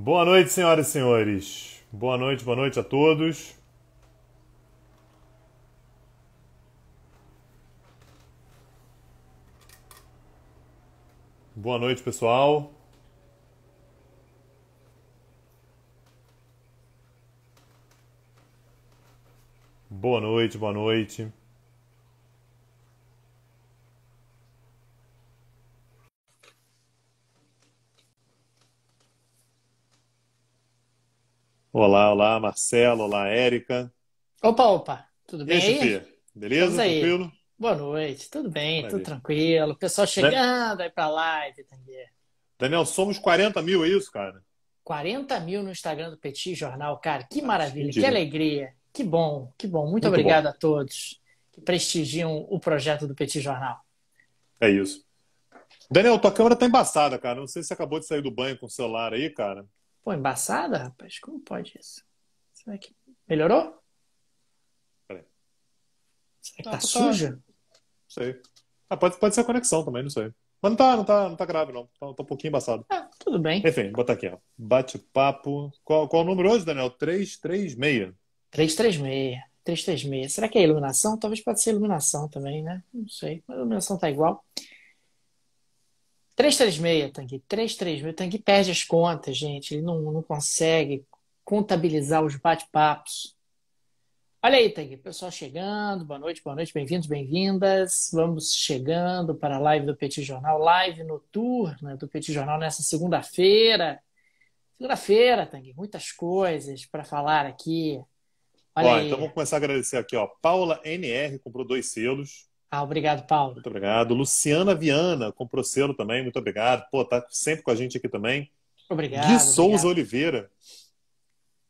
Boa noite, senhoras e senhores. Boa noite, boa noite a todos. Boa noite, pessoal. Boa noite, boa noite. Olá, olá, Marcelo, olá, Érica. Opa, opa, tudo bem? E aí, Fia? Beleza? Tranquilo? Boa noite, tudo bem, tudo tranquilo. O pessoal chegando, aí pra live, Tanguê. Daniel, somos 40 mil, é isso, cara? 40 mil no Instagram do Petit Jornal, cara. Que ah, maravilha, que, que alegria. Que bom, que bom. Muito, Muito obrigado bom. a todos que prestigiam o projeto do Petit Jornal. É isso. Daniel, tua câmera tá embaçada, cara. Não sei se você acabou de sair do banho com o celular aí, cara. Pô, embaçada, rapaz? Como pode isso? Será que. Melhorou? Peraí. Será que tá, tá suja? Não sei. Ah, pode, pode ser a conexão também, não sei. Mas não tá, não tá, não tá grave, não. Tá, tá um pouquinho embaçado. Ah, tudo bem. Enfim, bota aqui, ó. Bate-papo. Qual, qual o número hoje, Daniel? 336. 336. 336. Será que é iluminação? Talvez pode ser iluminação também, né? Não sei. Mas a iluminação tá igual. 336, Tanque, 336. O Tanque perde as contas, gente. Ele não, não consegue contabilizar os bate-papos. Olha aí, Tanque, pessoal chegando. Boa noite, boa noite, bem-vindos, bem-vindas. Vamos chegando para a live do Petit Jornal, live noturna do Petit Jornal nessa segunda-feira. Segunda-feira, Tanque, muitas coisas para falar aqui. Olha ó, aí. Então vamos começar a agradecer aqui, ó. Paula NR comprou dois selos. Ah, obrigado, Paulo. Muito obrigado. Luciana Viana comprou selo também, muito obrigado. Pô, tá sempre com a gente aqui também. Obrigado. Gui Souza Oliveira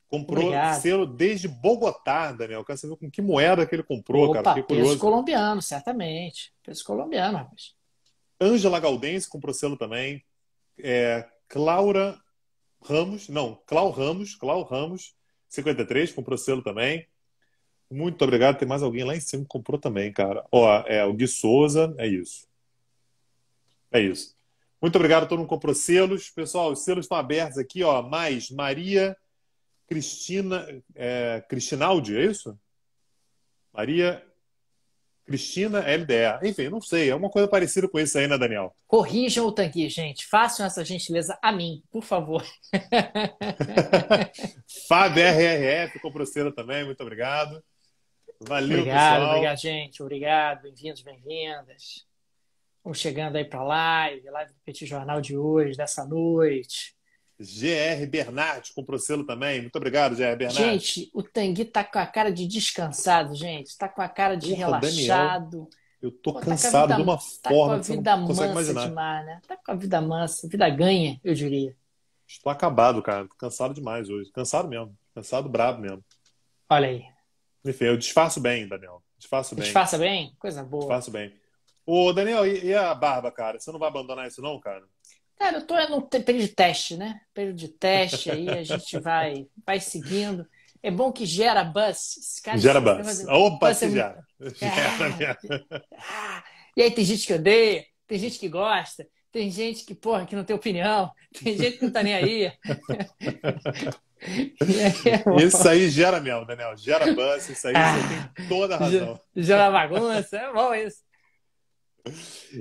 comprou obrigado. selo desde Bogotá, Daniel. Quero saber com que moeda que ele comprou, Opa, cara? Fiquei curioso. Peso colombiano, certamente. Peso colombiano, rapaz. Ângela Galdense comprou selo também. É, Claura Ramos, não, Clau Ramos, Clau Ramos, 53, comprou selo também. Muito obrigado. Tem mais alguém lá em cima que comprou também, cara. Ó, é o Gui Souza, é isso. É isso. Muito obrigado a todo mundo que comprou selos. Pessoal, os selos estão abertos aqui, ó. Mais Maria Cristina. É, Cristinaldi, é isso? Maria Cristina LDA. Enfim, não sei. É uma coisa parecida com isso aí, né, Daniel? Corrijam o tanque, gente. Façam essa gentileza a mim, por favor. Fábio RRF, comprou selo também. Muito obrigado. Valeu, obrigado, pessoal. Obrigado, gente. Obrigado. Bem-vindos, bem-vindas. Vamos chegando aí para a live, live do Petit Jornal de hoje, dessa noite. GR Bernardes comprou selo também. Muito obrigado, GR Bernardes. Gente, o Tangui tá com a cara de descansado, gente. Está com a cara de relaxado. Daniel, eu tô Pô, tá cansado tá vida, de uma tá forma. com a vida que você não mansa demais, né? Está com a vida mansa, vida ganha, eu diria. Estou acabado, cara. Tô cansado demais hoje. Cansado mesmo. Cansado brabo mesmo. Olha aí eu disfarço bem, Daniel. Disfarço bem. Disfarça bem? Coisa boa. Disfarço bem. Ô, Daniel, e, e a barba, cara? Você não vai abandonar isso, não, cara? Cara, eu tô é no período de teste, né? Período de teste aí, a gente vai, vai seguindo. É bom que gera buzz. Cara, gera buzz. Fazer... Opa, buzz é gera. ah, gera. Ah, e aí tem gente que odeia, tem gente que gosta. Tem gente que, porra, que não tem opinião, tem gente que não tá nem aí. é, isso aí gera mel, Daniel, gera buzz, isso aí ah, você tem toda a razão. Gera bagunça, é bom isso.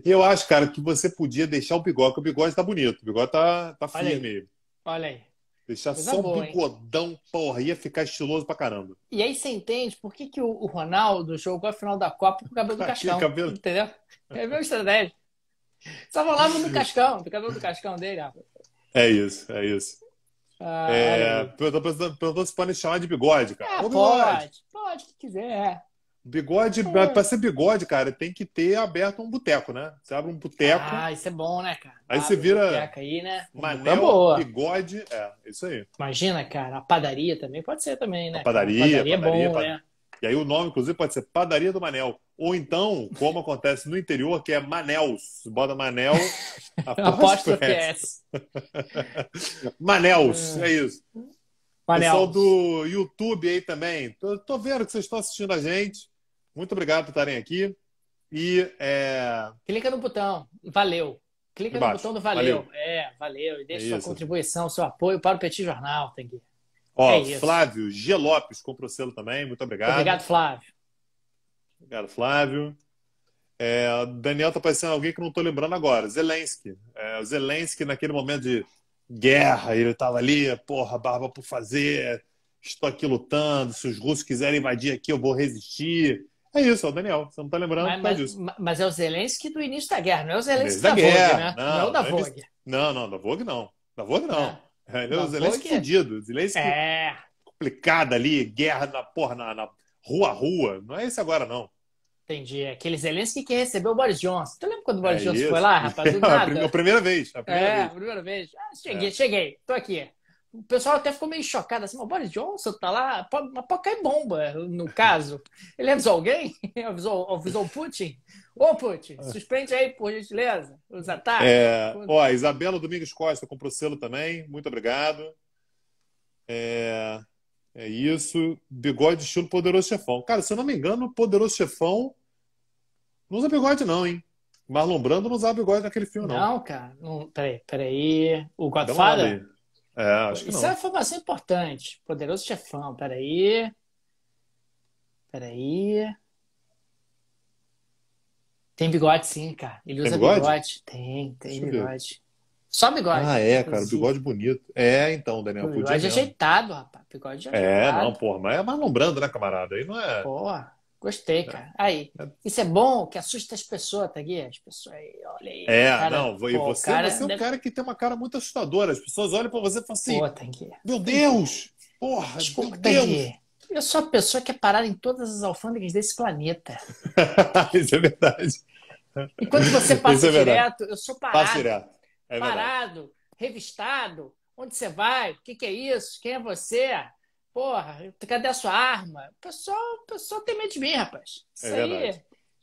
Eu acho, cara, que você podia deixar o bigode, porque o bigode tá bonito, o bigode tá, tá olha firme. Aí, olha aí. Deixar Coisa só boa, bigodão, hein? porra, ia ficar estiloso pra caramba. E aí você entende por que, que o Ronaldo jogou a final da Copa com o cabelo do o cabelo... entendeu? É a mesma estratégia. Só falava no Cascão, cabelo no Cascão dele, rapaz. É isso, é isso. Ah, é, é. perguntou se podem chamar de bigode, cara. É, pode, bigode. pode, que quiser. É. Bigode, é. pra ser bigode, cara, tem que ter aberto um boteco, né? Você abre um boteco. Ah, isso é bom, né, cara? Aí abre você vira. Um aí, né? Manel, é bigode. É, isso aí. Imagina, cara, a padaria também pode ser também, né? A padaria, padaria, é padaria é bom, padaria, né? E aí o nome, inclusive, pode ser Padaria do Manel. Ou então, como acontece no interior, que é Manels. Bota Manel, apóstrofe S. Manels, ah. é isso. Manel. Pessoal do YouTube aí também. Tô, tô vendo que vocês estão assistindo a gente. Muito obrigado por estarem aqui. E é... Clica no botão. Valeu. Clica Embaixo. no botão do valeu. valeu. É, valeu. E deixa é sua contribuição, seu apoio para o Petit Jornal, Tanguy. Ó, é Flávio G. Lopes comprou selo também, muito obrigado. Obrigado, Flávio. Obrigado, Flávio. É, Daniel tá parecendo alguém que não tô lembrando agora, Zelensky. É, Zelensky, naquele momento de guerra, ele tava ali, porra, barba por fazer, estou aqui lutando, se os russos quiserem invadir aqui, eu vou resistir. É isso, é o Daniel. Você não tá lembrando mas, mas, disso. Mas é o Zelensky do início da guerra, não é o Zelensky da, da, Vogue, guerra. né? Não, não, da é Vogue. Não, não, da Vogue não. Da Vogue não. Ah. Ele é o Zelensky fudido. Zelensky é. complicado ali, guerra na, porra, na, na rua rua. Não é esse agora, não. Entendi. Aquele Zelensky que recebeu o Boris Johnson. Tu lembra quando o Boris é Johnson isso. foi lá, rapaz? Do nada. a, primeira, vez. A primeira é, vez. a primeira vez. Ah, cheguei, é. cheguei. Tô aqui. O pessoal até ficou meio chocado, assim, o Boris Johnson tá lá, mas pode cair bomba, no caso. Ele avisou alguém? Avisou, avisou o Putin? Ô, Puti, suspende aí, por gentileza, os ataques. É, né? ó, Isabela Domingos Costa comprou selo também, muito obrigado. É, é isso. Bigode estilo Poderoso Chefão. Cara, se eu não me engano, Poderoso Chefão não usa bigode, não, hein? Marlon Brando não usava bigode naquele filme, não. Não, cara. Não, peraí, peraí. O Godfather? É, acho que Isso não. Isso é uma informação importante. Poderoso Chefão, peraí. Peraí. Tem bigode, sim, cara. Ele usa tem bigode? bigode? Tem, tem Deixa bigode. Só bigode. Ah, é, cara, inclusive. bigode bonito. É, então, Daniel, o bigode podia. ajeitado, rapaz. Bigode ajeitado. É, não, porra, mas é malombrando, né, camarada? Aí não é. Porra, gostei, é. cara. É. Aí, é. isso é bom que assusta as pessoas, tá, aqui? As pessoas aí, olha aí. É, cara, não, pô, e você, cara, você é um deve... cara que tem uma cara muito assustadora. As pessoas olham pra você e falam assim: pô, tá, Meu Deus! Porra, Desculpa, meu Deus! Tá, eu sou a pessoa que é parada em todas as alfândegas desse planeta. Isso é verdade. Enquanto você é passa é direto, eu sou parado. Passa direto. É parado, revistado. Onde você vai? O que, que é isso? Quem é você? Porra, cadê a sua arma? O pessoal, o pessoal tem medo de mim, rapaz. Isso é aí.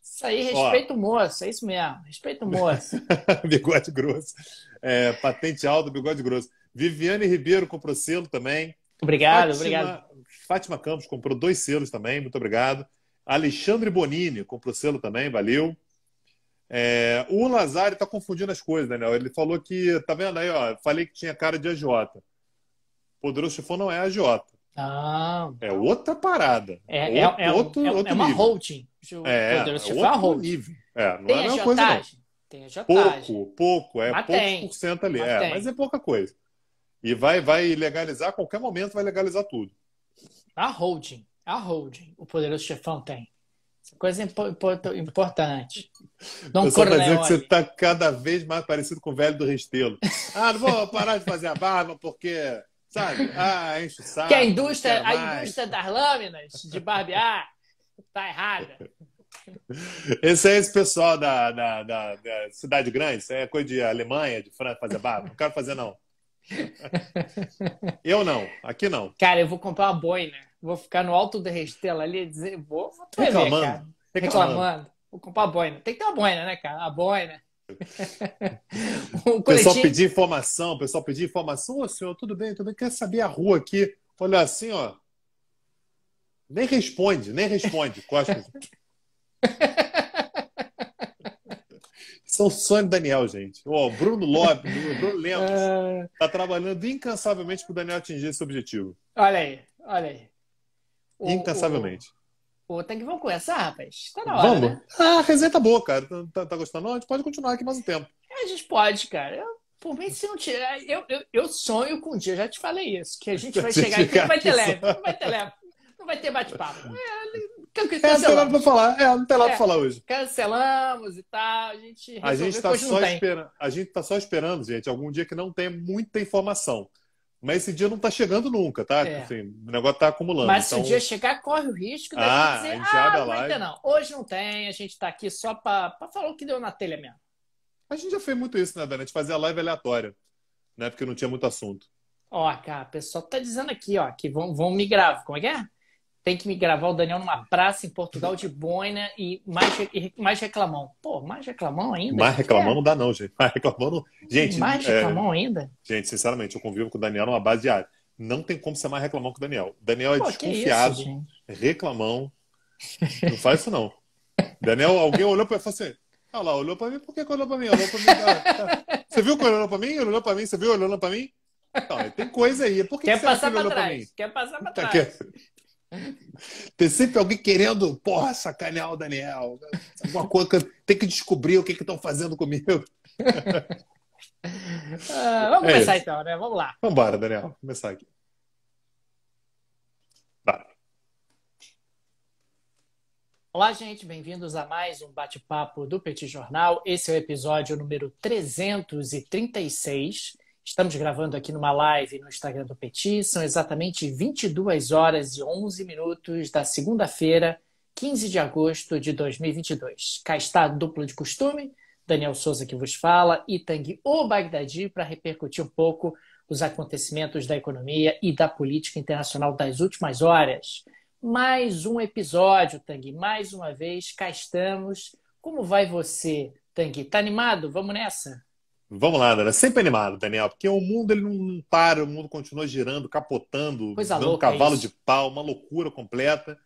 Isso aí, respeita Ó, o moço, é isso mesmo, respeita o moço. bigode grosso. É, patente alta, bigode grosso. Viviane Ribeiro comprou selo também. Obrigado, Fátima, obrigado. Fátima Campos comprou dois selos também, muito obrigado. Alexandre Bonini comprou selo também, valeu. É, o Lazari está confundindo as coisas, Daniel. Né, Ele falou que, tá vendo aí, ó, falei que tinha cara de agiota. Poderoso Chifão não é agiota. Ah, é outra parada. É, é, outro, é, outro, é, outro é uma nível. holding. É, Poderoso é Chifão é outro holding. Nível. É, não tem é a mesma coisa, não. Tem Pouco, pouco. É pouco por cento ali. Mas, é, tem. mas é pouca coisa. E vai, vai legalizar, a qualquer momento vai legalizar tudo. A holding. A holding. O poderoso chefão tem. coisa é importante. Não eu só que você está cada vez mais parecido com o velho do Restelo. Ah, não vou parar de fazer a barba porque... Sabe? Ah, enche o saco. Que a indústria, a indústria das lâminas de barbear tá errada. Esse é esse pessoal da, da, da, da, cidade grande, isso é coisa de Alemanha, de França, fazer barba. Não quero fazer, não. eu não, aqui não. Cara, eu vou comprar uma boina. Vou ficar no alto da Restela ali e dizer, vou, vou reclamando, Reclamando. reclamando. Vou comprar uma boina. Tem que ter uma boina, né, cara? A boina. o pessoal pedir informação, o pessoal pedir informação. Ô, senhor, tudo bem? Tudo bem? Quer saber a rua aqui? Olha assim, ó. Nem responde, nem responde. Costa. São é sonho do Daniel, gente. O oh, Bruno Lopes, o Bruno Lemos, está é. trabalhando incansavelmente para o Daniel atingir esse objetivo. Olha aí, olha aí. O, incansavelmente. O, o, o... Tá que vamos começar, rapaz? Tá na hora. Vamos? Né? Ah, a resenha tá boa, cara. Tá, tá, tá gostando? a gente pode continuar aqui mais um tempo. É, a gente pode, cara. Eu, por mim, se não tirar. Eu, eu, eu, sonho com um dia, já te falei isso, que a gente vai chegar aqui e não vai ter leve. Não vai ter leve. Não vai ter bate-papo. É, então, é, não tem nada pra falar. É, não tem nada é, pra falar hoje. Cancelamos e tal. A gente, a gente tá só esperando. A gente tá só esperando, gente, algum dia que não tenha muita informação. Mas esse dia não tá chegando nunca, tá? É. Assim, o negócio tá acumulando. Mas então... se o dia chegar, corre o risco da ah, gente dizer, ah, a gente ah, não vai não. Hoje não tem, a gente tá aqui só pra, pra falar o que deu na telha mesmo. A gente já fez muito isso, né, Dani? A gente fazia live aleatória, né? Porque não tinha muito assunto. Ó, cara, o pessoal tá dizendo aqui, ó, que vão, vão me gravar. Como é que é? tem que me gravar o Daniel numa praça em Portugal de boina e mais, mais reclamão. Pô, mais reclamão ainda? Mais é? reclamão é. não dá não, gente. Mais reclamão não... Gente, mais é, reclamão é... ainda? Gente, sinceramente, eu convivo com o Daniel numa base diária. Não tem como ser mais reclamão que o Daniel. O Daniel é Pô, desconfiado, isso, reclamão. Não faz isso não. Daniel, alguém olhou pra você e falou assim, lá, olhou pra mim, por que, que olhou pra mim? Olhou pra mim ah, tá. Você viu que olhou pra mim? Olhou pra mim? Você viu olhando pra mim? Não, tem coisa aí. Por que Quer que passar pra trás. Pra Quer passar pra tá trás. Quer... Tem sempre alguém querendo, porra, sacanear o Daniel. Alguma coisa que tem que descobrir o que estão fazendo comigo. Ah, vamos é começar isso. então, né? Vamos lá. Vamos embora, Daniel. Vamos começar aqui. Olá, gente. Bem-vindos a mais um bate-papo do Petit Jornal. Esse é o episódio número 336. Estamos gravando aqui numa live no Instagram do Petit. São exatamente 22 horas e 11 minutos da segunda-feira, 15 de agosto de 2022. Cá está a dupla de costume. Daniel Souza que vos fala e Tang O Bagdadi para repercutir um pouco os acontecimentos da economia e da política internacional das últimas horas. Mais um episódio, Tang, Mais uma vez, cá estamos. Como vai você, Tang? Tá animado? Vamos nessa? Vamos lá, Daniel. Sempre animado, Daniel, porque o mundo ele não, para, o mundo continua girando, capotando, Coisa dando louca, cavalo é de pau, uma loucura completa.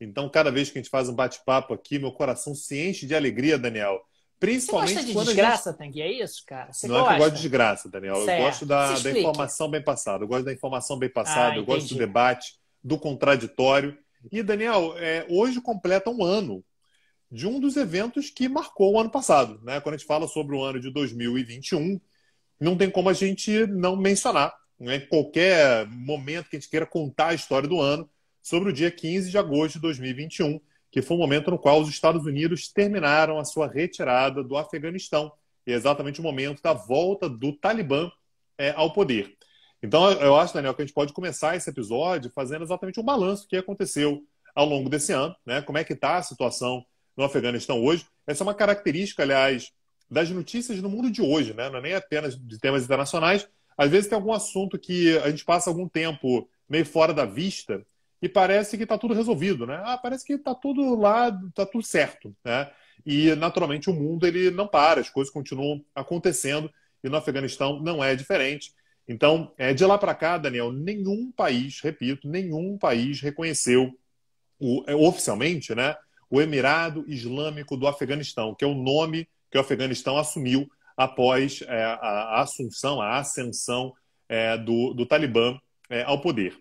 Então, cada vez que a gente faz um bate-papo aqui, meu coração se enche de alegria, Daniel. Principalmente Você gosta de quando desgraça, gente... É isso, cara? Você não gosta? é que eu gosto de desgraça, Daniel. Certo. Eu gosto da, da, informação bem passada. Eu gosto da informação bem passada. Ah, eu gosto do debate, do contraditório. E, Daniel, é, hoje completa um ano de um dos eventos que marcou o ano passado. Né? Quando a gente fala sobre o ano de 2021, não tem como a gente não mencionar, né? em qualquer momento que a gente queira contar a história do ano, sobre o dia 15 de agosto de 2021, que foi o momento no qual os Estados Unidos terminaram a sua retirada do Afeganistão, e é exatamente o momento da volta do Talibã é, ao poder. Então, eu acho, Daniel, que a gente pode começar esse episódio fazendo exatamente um balanço que aconteceu ao longo desse ano, né? Como é que está a situação no Afeganistão hoje. Essa é uma característica, aliás, das notícias no mundo de hoje, né? não é nem apenas de temas internacionais. Às vezes tem algum assunto que a gente passa algum tempo meio fora da vista e parece que está tudo resolvido, né? Ah, parece que está tudo lá, está tudo certo, né? E naturalmente o mundo ele não para, as coisas continuam acontecendo e no Afeganistão não é diferente. Então, é, de lá para cá, Daniel, nenhum país, repito, nenhum país reconheceu o, é, oficialmente, né? o Emirado Islâmico do Afeganistão, que é o nome que o Afeganistão assumiu após é, a, assunção, a ascensão é, do, do, Talibã é, ao poder.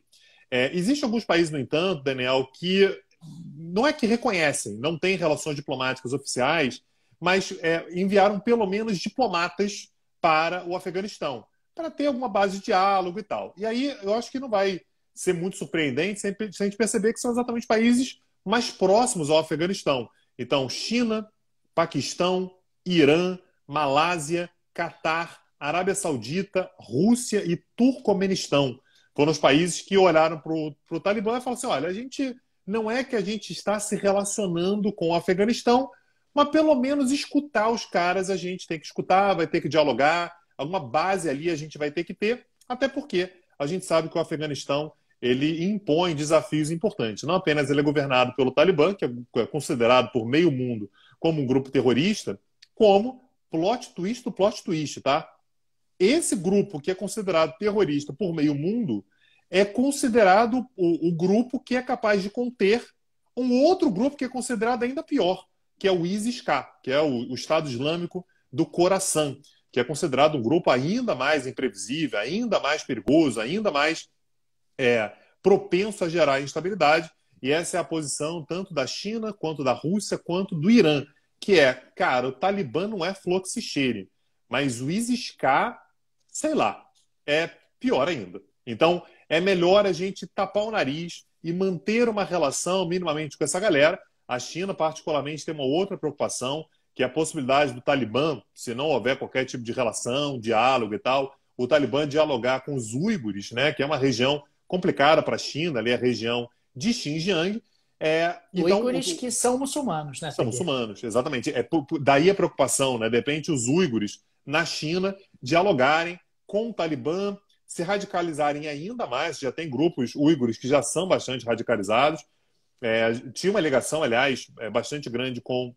É, Existem alguns países, no entanto, Daniel, que não é que reconhecem, não têm relações diplomáticas oficiais, mas é, enviaram pelo menos diplomatas para o Afeganistão, para ter alguma base de diálogo e tal. E aí eu acho que não vai ser muito surpreendente se a gente perceber que são exatamente países mais próximos ao Afeganistão. Então, China, Paquistão, Irã, Malásia, Catar, Arábia Saudita, Rússia e Turcomenistão foram os países que olharam para o Talibã e falaram assim: olha, a gente não é que a gente está se relacionando com o Afeganistão, mas pelo menos escutar os caras a gente tem que escutar, vai ter que dialogar, alguma base ali a gente vai ter que ter, até porque a gente sabe que o Afeganistão ele impõe desafios importantes. Não apenas ele é governado pelo Talibã, é, que é considerado por meio mundo como um grupo terrorista, como plot twist do plot twist, tá? Esse grupo que é considerado terrorista por meio mundo é considerado o, o grupo que é capaz de conter um outro grupo que é considerado ainda pior, que é o ISIS-K, que é o, o, Estado Islâmico do Coração, que é considerado um grupo ainda mais imprevisível, ainda mais perigoso, ainda mais é propenso a gerar instabilidade, e essa é a posição tanto da China, quanto da Rússia, quanto do Irã, que é, cara, o Talibã não é flor cheire, mas o ISIS-K, sei lá, é pior ainda. Então, é melhor a gente tapar o nariz e manter uma relação minimamente com essa galera. A China, particularmente, tem uma outra preocupação, que é a possibilidade do Talibã, se não houver qualquer tipo de relação, diálogo e tal, o Talibã dialogar com os uigures, né, que é uma região complicada para a China, ali a região de Xinjiang. É, então, uígures o... que são muçulmanos, né? São muçulmanos, exatamente. É, daí a preocupação, né? De repente, os uígures na China dialogarem com o Talibã, se radicalizarem ainda mais. Já tem grupos uígures que já são bastante radicalizados. É, tinha uma ligação, aliás, é, bastante grande com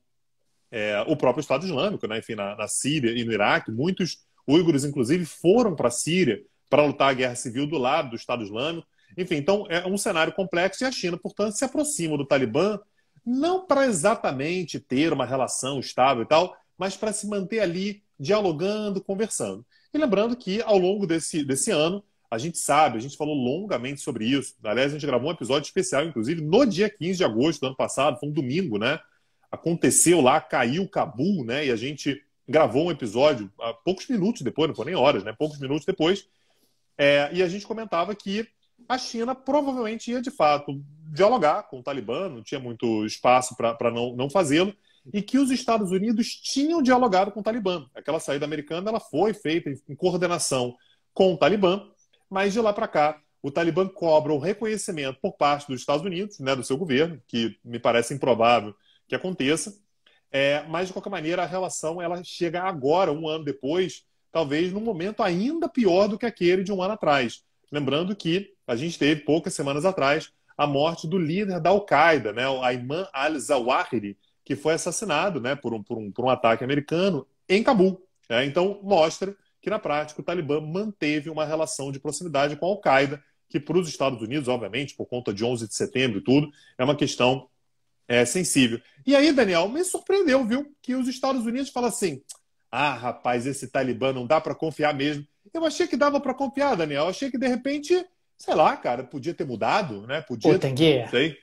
é, o próprio Estado Islâmico, né? enfim, na, na Síria e no Iraque. Muitos uígures, inclusive, foram para a Síria para lutar a guerra civil do lado do Estado Islâmico. Enfim, então é um cenário complexo e a China, portanto, se aproxima do Talibã não para exatamente ter uma relação estável e tal, mas para se manter ali dialogando, conversando. E lembrando que ao longo desse, desse ano, a gente sabe, a gente falou longamente sobre isso. Aliás, a gente gravou um episódio especial, inclusive, no dia 15 de agosto do ano passado, foi um domingo, né? Aconteceu lá, caiu o Cabul, né? E a gente gravou um episódio poucos minutos depois, não foi nem horas, né? Poucos minutos depois, é, e a gente comentava que a China provavelmente ia, de fato, dialogar com o Talibã, não tinha muito espaço para não, não fazê-lo, e que os Estados Unidos tinham dialogado com o Talibã. Aquela saída americana ela foi feita em coordenação com o Talibã, mas de lá para cá o Talibã cobra o reconhecimento por parte dos Estados Unidos, né, do seu governo, que me parece improvável que aconteça. É, mas de qualquer maneira a relação ela chega agora, um ano depois, talvez num momento ainda pior do que aquele de um ano atrás. Lembrando que a gente teve, poucas semanas atrás, a morte do líder da Al-Qaeda, né, o Ayman al-Zawahiri, que foi assassinado né, por, um, por, um, por um ataque americano em Cabul. Né? Então, mostra que, na prática, o Talibã manteve uma relação de proximidade com a Al-Qaeda, que para os Estados Unidos, obviamente, por conta de 11 de setembro e tudo, é uma questão é, sensível. E aí, Daniel, me surpreendeu, viu, que os Estados Unidos falam assim, ah, rapaz, esse Talibã não dá para confiar mesmo. Eu achei que dava para confiar, Daniel. Eu achei que de repente, sei lá, cara, podia ter mudado, né? Podia. Pô, Tanguy, sei.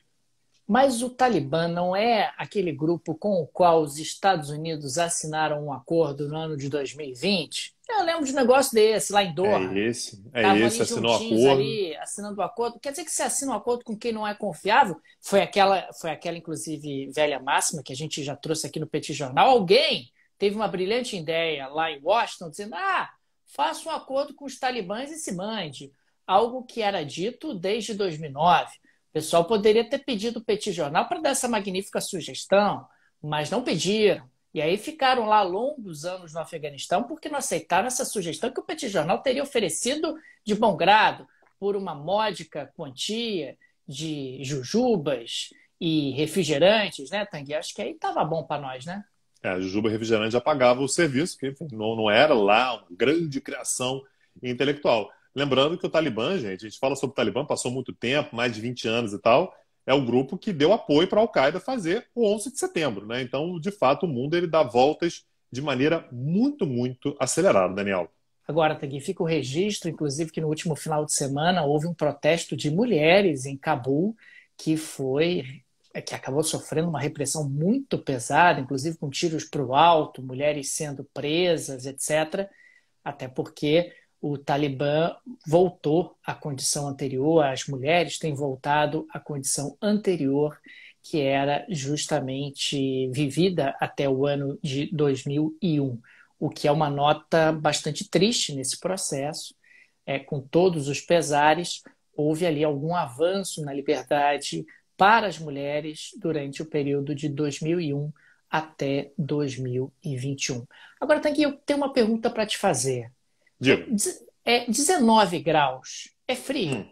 Mas o Talibã não é aquele grupo com o qual os Estados Unidos assinaram um acordo no ano de 2020? Eu lembro de um negócio desse lá em Doha. É esse, é esse, assinou um acordo. Ali, assinando um acordo. Quer dizer que se assina um acordo com quem não é confiável? Foi aquela, foi aquela inclusive, velha máxima que a gente já trouxe aqui no Petit Jornal. Alguém teve uma brilhante ideia lá em Washington, dizendo: ah, faça um acordo com os talibãs e se mande. Algo que era dito desde 2009. O pessoal poderia ter pedido o Petit Jornal para dar essa magnífica sugestão, mas não pediram. E aí ficaram lá longos anos no Afeganistão porque não aceitaram essa sugestão que o Petit Jornal teria oferecido de bom grado, por uma módica quantia de jujubas e refrigerantes, né, Tangue, Acho que aí estava bom para nós, né? É, a Jujuba Refrigerante já pagava o serviço, que enfim, não, não era lá uma grande criação intelectual. Lembrando que o Talibã, gente, a gente fala sobre o Talibã, passou muito tempo, mais de 20 anos e tal, é o grupo que deu apoio para a Al-Qaeda fazer o 11 de setembro. Né? Então, de fato, o mundo ele dá voltas de maneira muito, muito acelerada, Daniel. Agora, Tegui, fica o registro, inclusive, que no último final de semana houve um protesto de mulheres em Cabul que foi é que acabou sofrendo uma repressão muito pesada, inclusive com tiros para o alto, mulheres sendo presas, etc. Até porque o Talibã voltou à condição anterior, as mulheres têm voltado à condição anterior, que era justamente vivida até o ano de 2001, o que é uma nota bastante triste nesse processo, é, com todos os pesares. Houve ali algum avanço na liberdade para as mulheres durante o período de 2001 até 2021. Agora, Tanguy, eu tenho uma pergunta para te fazer. Diga. É 19 é graus. É frio?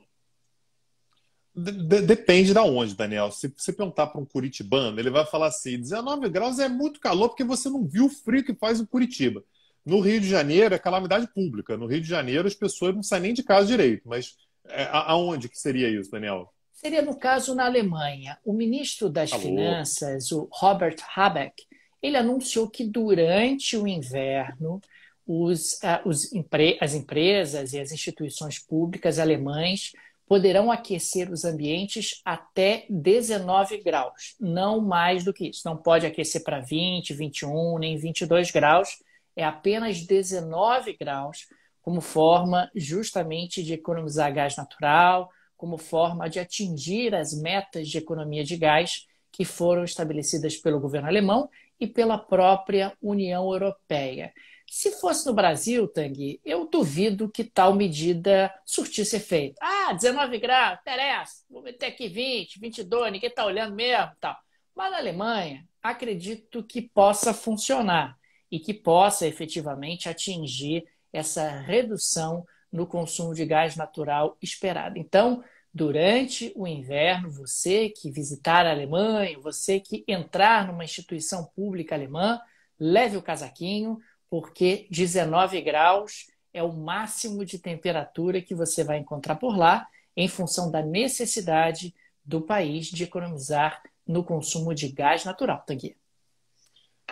Hum. depende da de onde, Daniel. Se você perguntar para um curitibano, ele vai falar assim: 19 graus é muito calor porque você não viu o frio que faz em Curitiba. No Rio de Janeiro é calamidade pública. No Rio de Janeiro as pessoas não saem nem de casa direito. Mas é, aonde que seria isso, Daniel? Seria no caso na Alemanha. O ministro das Alô. Finanças, o Robert Habeck, ele anunciou que durante o inverno os, uh, os empre as empresas e as instituições públicas alemãs poderão aquecer os ambientes até 19 graus, não mais do que isso. Não pode aquecer para 20, 21, nem 22 graus, é apenas 19 graus, como forma justamente de economizar gás natural, como forma de atingir as metas de economia de gás que foram estabelecidas pelo governo alemão e pela própria União Europeia. Se fosse no Brasil, Tang, eu duvido que tal medida surtisse efeito. Ah, 19 graus, interessa, vou meter aqui 20, 22, ninguém está olhando mesmo. Tal. Mas na Alemanha, acredito que possa funcionar e que possa efetivamente atingir essa redução no consumo de gás natural esperado. Então, durante o inverno, você que visitar a Alemanha, você que entrar numa instituição pública alemã, leve o casaquinho, porque 19 graus é o máximo de temperatura que você vai encontrar por lá, em função da necessidade do país de economizar no consumo de gás natural, Tanguia.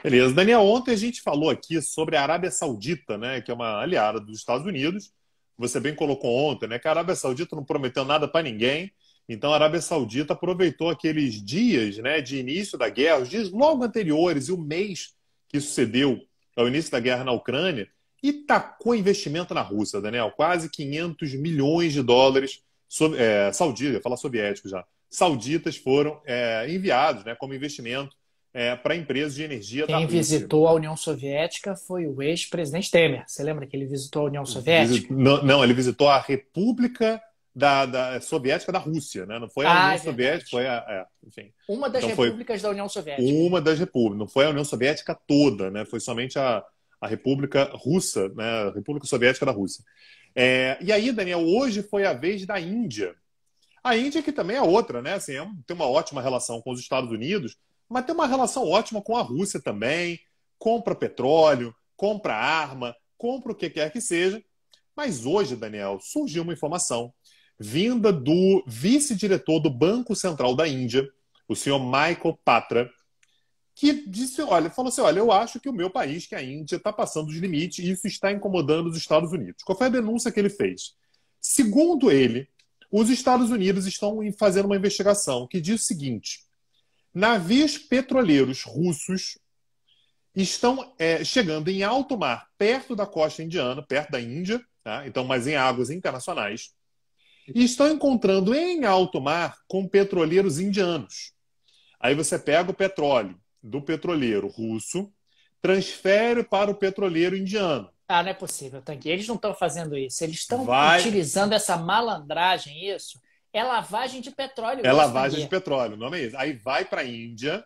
Beleza. Daniel, ontem a gente falou aqui sobre a Arábia Saudita, né, que é uma aliada dos Estados Unidos, você bem colocou ontem, né? Que a Arábia Saudita não prometeu nada para ninguém. Então a Arábia Saudita aproveitou aqueles dias né, de início da guerra, os dias logo anteriores e o mês que sucedeu ao início da guerra na Ucrânia, e tacou investimento na Rússia, Daniel. Quase 500 milhões de dólares é, saudita, falar soviético já, sauditas foram é, enviados né, como investimento é, para empresas de energia Quem da Rússia. Quem visitou a União Soviética foi o ex-presidente Temer. Você lembra que ele visitou a União Soviética? Não, não ele visitou a República da, da, Soviética da Rússia, né? Não foi a ah, é União é Soviética, foi a. É, enfim. Uma das então, repúblicas da União Soviética. Uma das repúblicas, não foi a União Soviética toda, né? Foi somente a, a República Russa, né? A República Soviética da Rússia. É, e aí, Daniel, hoje foi a vez da Índia. A Índia, que também é outra, né? Assim, é, tem uma ótima relação com os Estados Unidos, mas tem uma relação ótima com a Rússia também. Compra petróleo, compra arma, compra o que quer que seja. Mas hoje, Daniel, surgiu uma informação vinda do vice-diretor do Banco Central da Índia, o senhor Michael Patra, que disse, olha, falou assim, olha, eu acho que o meu país, que é a Índia, está passando os limites e isso está incomodando os Estados Unidos. Qual foi a denúncia que ele fez? Segundo ele, os Estados Unidos estão fazendo uma investigação que diz o seguinte: Navios petroleiros russos estão é, chegando em alto mar, perto da costa indiana, perto da Índia, tá? então, mas em águas internacionais, e estão encontrando em alto mar com petroleiros indianos. Aí você pega o petróleo do petroleiro russo, transfere para o petroleiro indiano. Ah, não é possível, Tanque. Eles não estão fazendo isso. Eles estão utilizando essa malandragem, isso, é lavagem de petróleo. É né, lavagem de petróleo, o nome é esse. Aí vai para a Índia,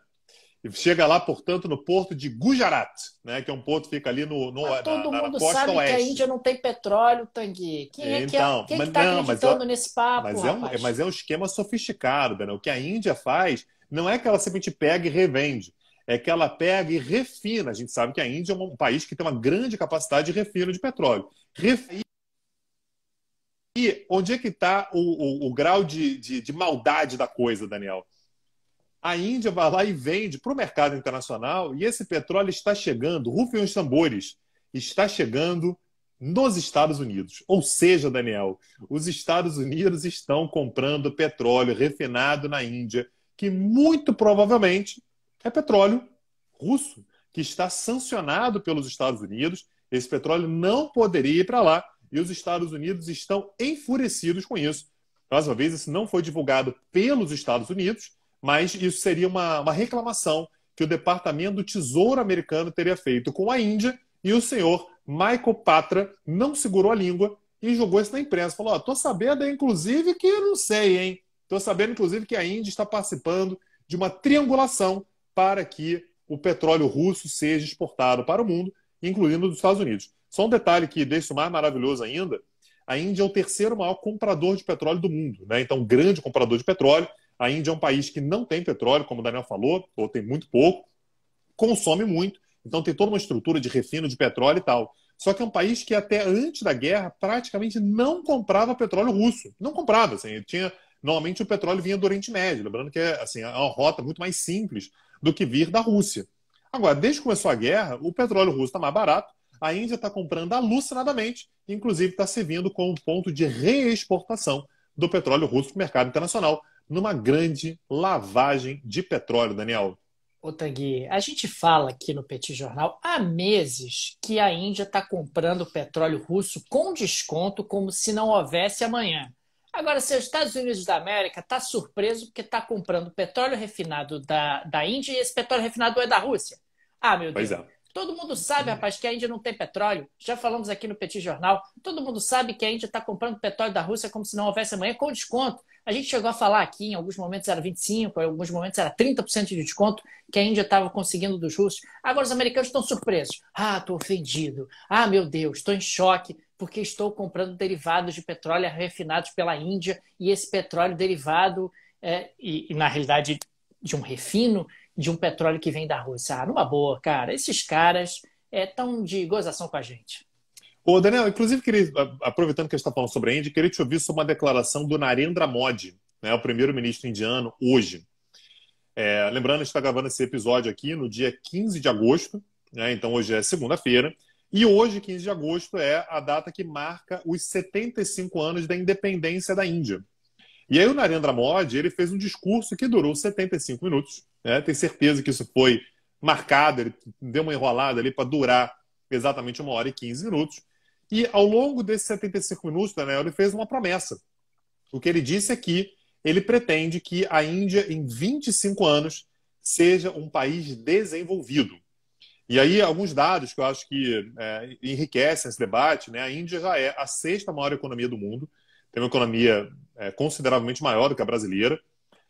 e chega lá, portanto, no porto de Gujarat, né, que é um porto que fica ali no, no todo na, mundo na costa sabe oeste. que a Índia não tem petróleo, Tangi. Quem então, é que é- está então, é acreditando nesse papo? Mas é, um, mas é um esquema sofisticado, Daniel. O que a Índia faz não é que ela simplesmente pega e revende. É que ela pega e refina. A gente sabe que a Índia é um país que tem uma grande capacidade de refino de petróleo. Refina e onde é que está o, o, o, grau de, de, de, maldade da coisa, Daniel? A Índia vai lá e vende para o mercado internacional e esse petróleo está chegando, rufem os tambores, está chegando nos Estados Unidos. Ou seja, Daniel, os Estados Unidos estão comprando petróleo refinado na Índia, que muito provavelmente é petróleo russo, que está sancionado pelos Estados Unidos. Esse petróleo não poderia ir para lá e os Estados Unidos estão enfurecidos com isso. Mais uma vez, isso não foi divulgado pelos Estados Unidos, mas isso seria uma, uma reclamação que o Departamento do Tesouro americano teria feito com a Índia e o senhor Michael Patra não segurou a língua e jogou isso na imprensa. Falou: oh, tô sabendo, inclusive, que não sei, hein? Tô sabendo, inclusive, que a Índia está participando de uma triangulação para que o petróleo russo seja exportado para o mundo, incluindo dos Estados Unidos. Só um detalhe que deixa o mais maravilhoso ainda: a Índia é o terceiro maior comprador de petróleo do mundo, né? Então, um grande comprador de petróleo. A Índia é um país que não tem petróleo, como o Daniel falou, ou tem muito pouco, consome muito, então tem toda uma estrutura de refino de petróleo e tal. Só que é um país que até antes da guerra praticamente não comprava petróleo russo. Não comprava, assim, tinha normalmente o petróleo vinha do Oriente Médio, lembrando que é assim, é uma rota muito mais simples do que vir da Rússia. Agora, desde que começou a guerra, o petróleo russo está mais barato, a Índia está comprando alucinadamente, inclusive está servindo como ponto de reexportação do petróleo russo para o mercado internacional, numa grande lavagem de petróleo, Daniel. Ô a gente fala aqui no Petit Jornal há meses que a Índia está comprando petróleo russo com desconto como se não houvesse amanhã. Agora, se os Estados Unidos da América está surpreso porque está comprando petróleo refinado da, da Índia e esse petróleo refinado é da Rússia. Ah, meu Deus. Pois é. Todo mundo sabe, rapaz, que a Índia não tem petróleo. Já falamos aqui no Petit Jornal. Todo mundo sabe que a Índia está comprando petróleo da Rússia como se não houvesse amanhã, com desconto. A gente chegou a falar aqui, em alguns momentos era 25%, em alguns momentos era 30% de desconto que a Índia estava conseguindo dos russos. Agora os americanos estão surpresos. Ah, estou ofendido. Ah, meu Deus, estou em choque porque estou comprando derivados de petróleo refinados pela Índia e esse petróleo derivado, é, e, e na realidade de um refino, de um petróleo que vem da Rússia. Ah, numa boa, cara. Esses caras estão é, de gozação com a gente. Ô, Daniel, inclusive, queria, aproveitando que a gente está falando sobre a Índia, queria te ouvir sobre uma declaração do Narendra Modi, né, o primeiro-ministro indiano, hoje. É, lembrando, a gente está gravando esse episódio aqui no dia 15 de agosto, né, então hoje é segunda-feira, e hoje, 15 de agosto, é a data que marca os 75 anos da independência da Índia. E aí o Narendra Modi ele fez um discurso que durou 75 minutos. Né? Tenho certeza que isso foi marcado, ele deu uma enrolada ali para durar exatamente uma hora e 15 minutos. E ao longo desses 75 minutos, Daniel, ele fez uma promessa. O que ele disse é que ele pretende que a Índia, em 25 anos, seja um país desenvolvido. E aí, alguns dados que eu acho que é, enriquecem esse debate, né? A Índia já é a sexta maior economia do mundo, tem uma economia é, consideravelmente maior do que a brasileira.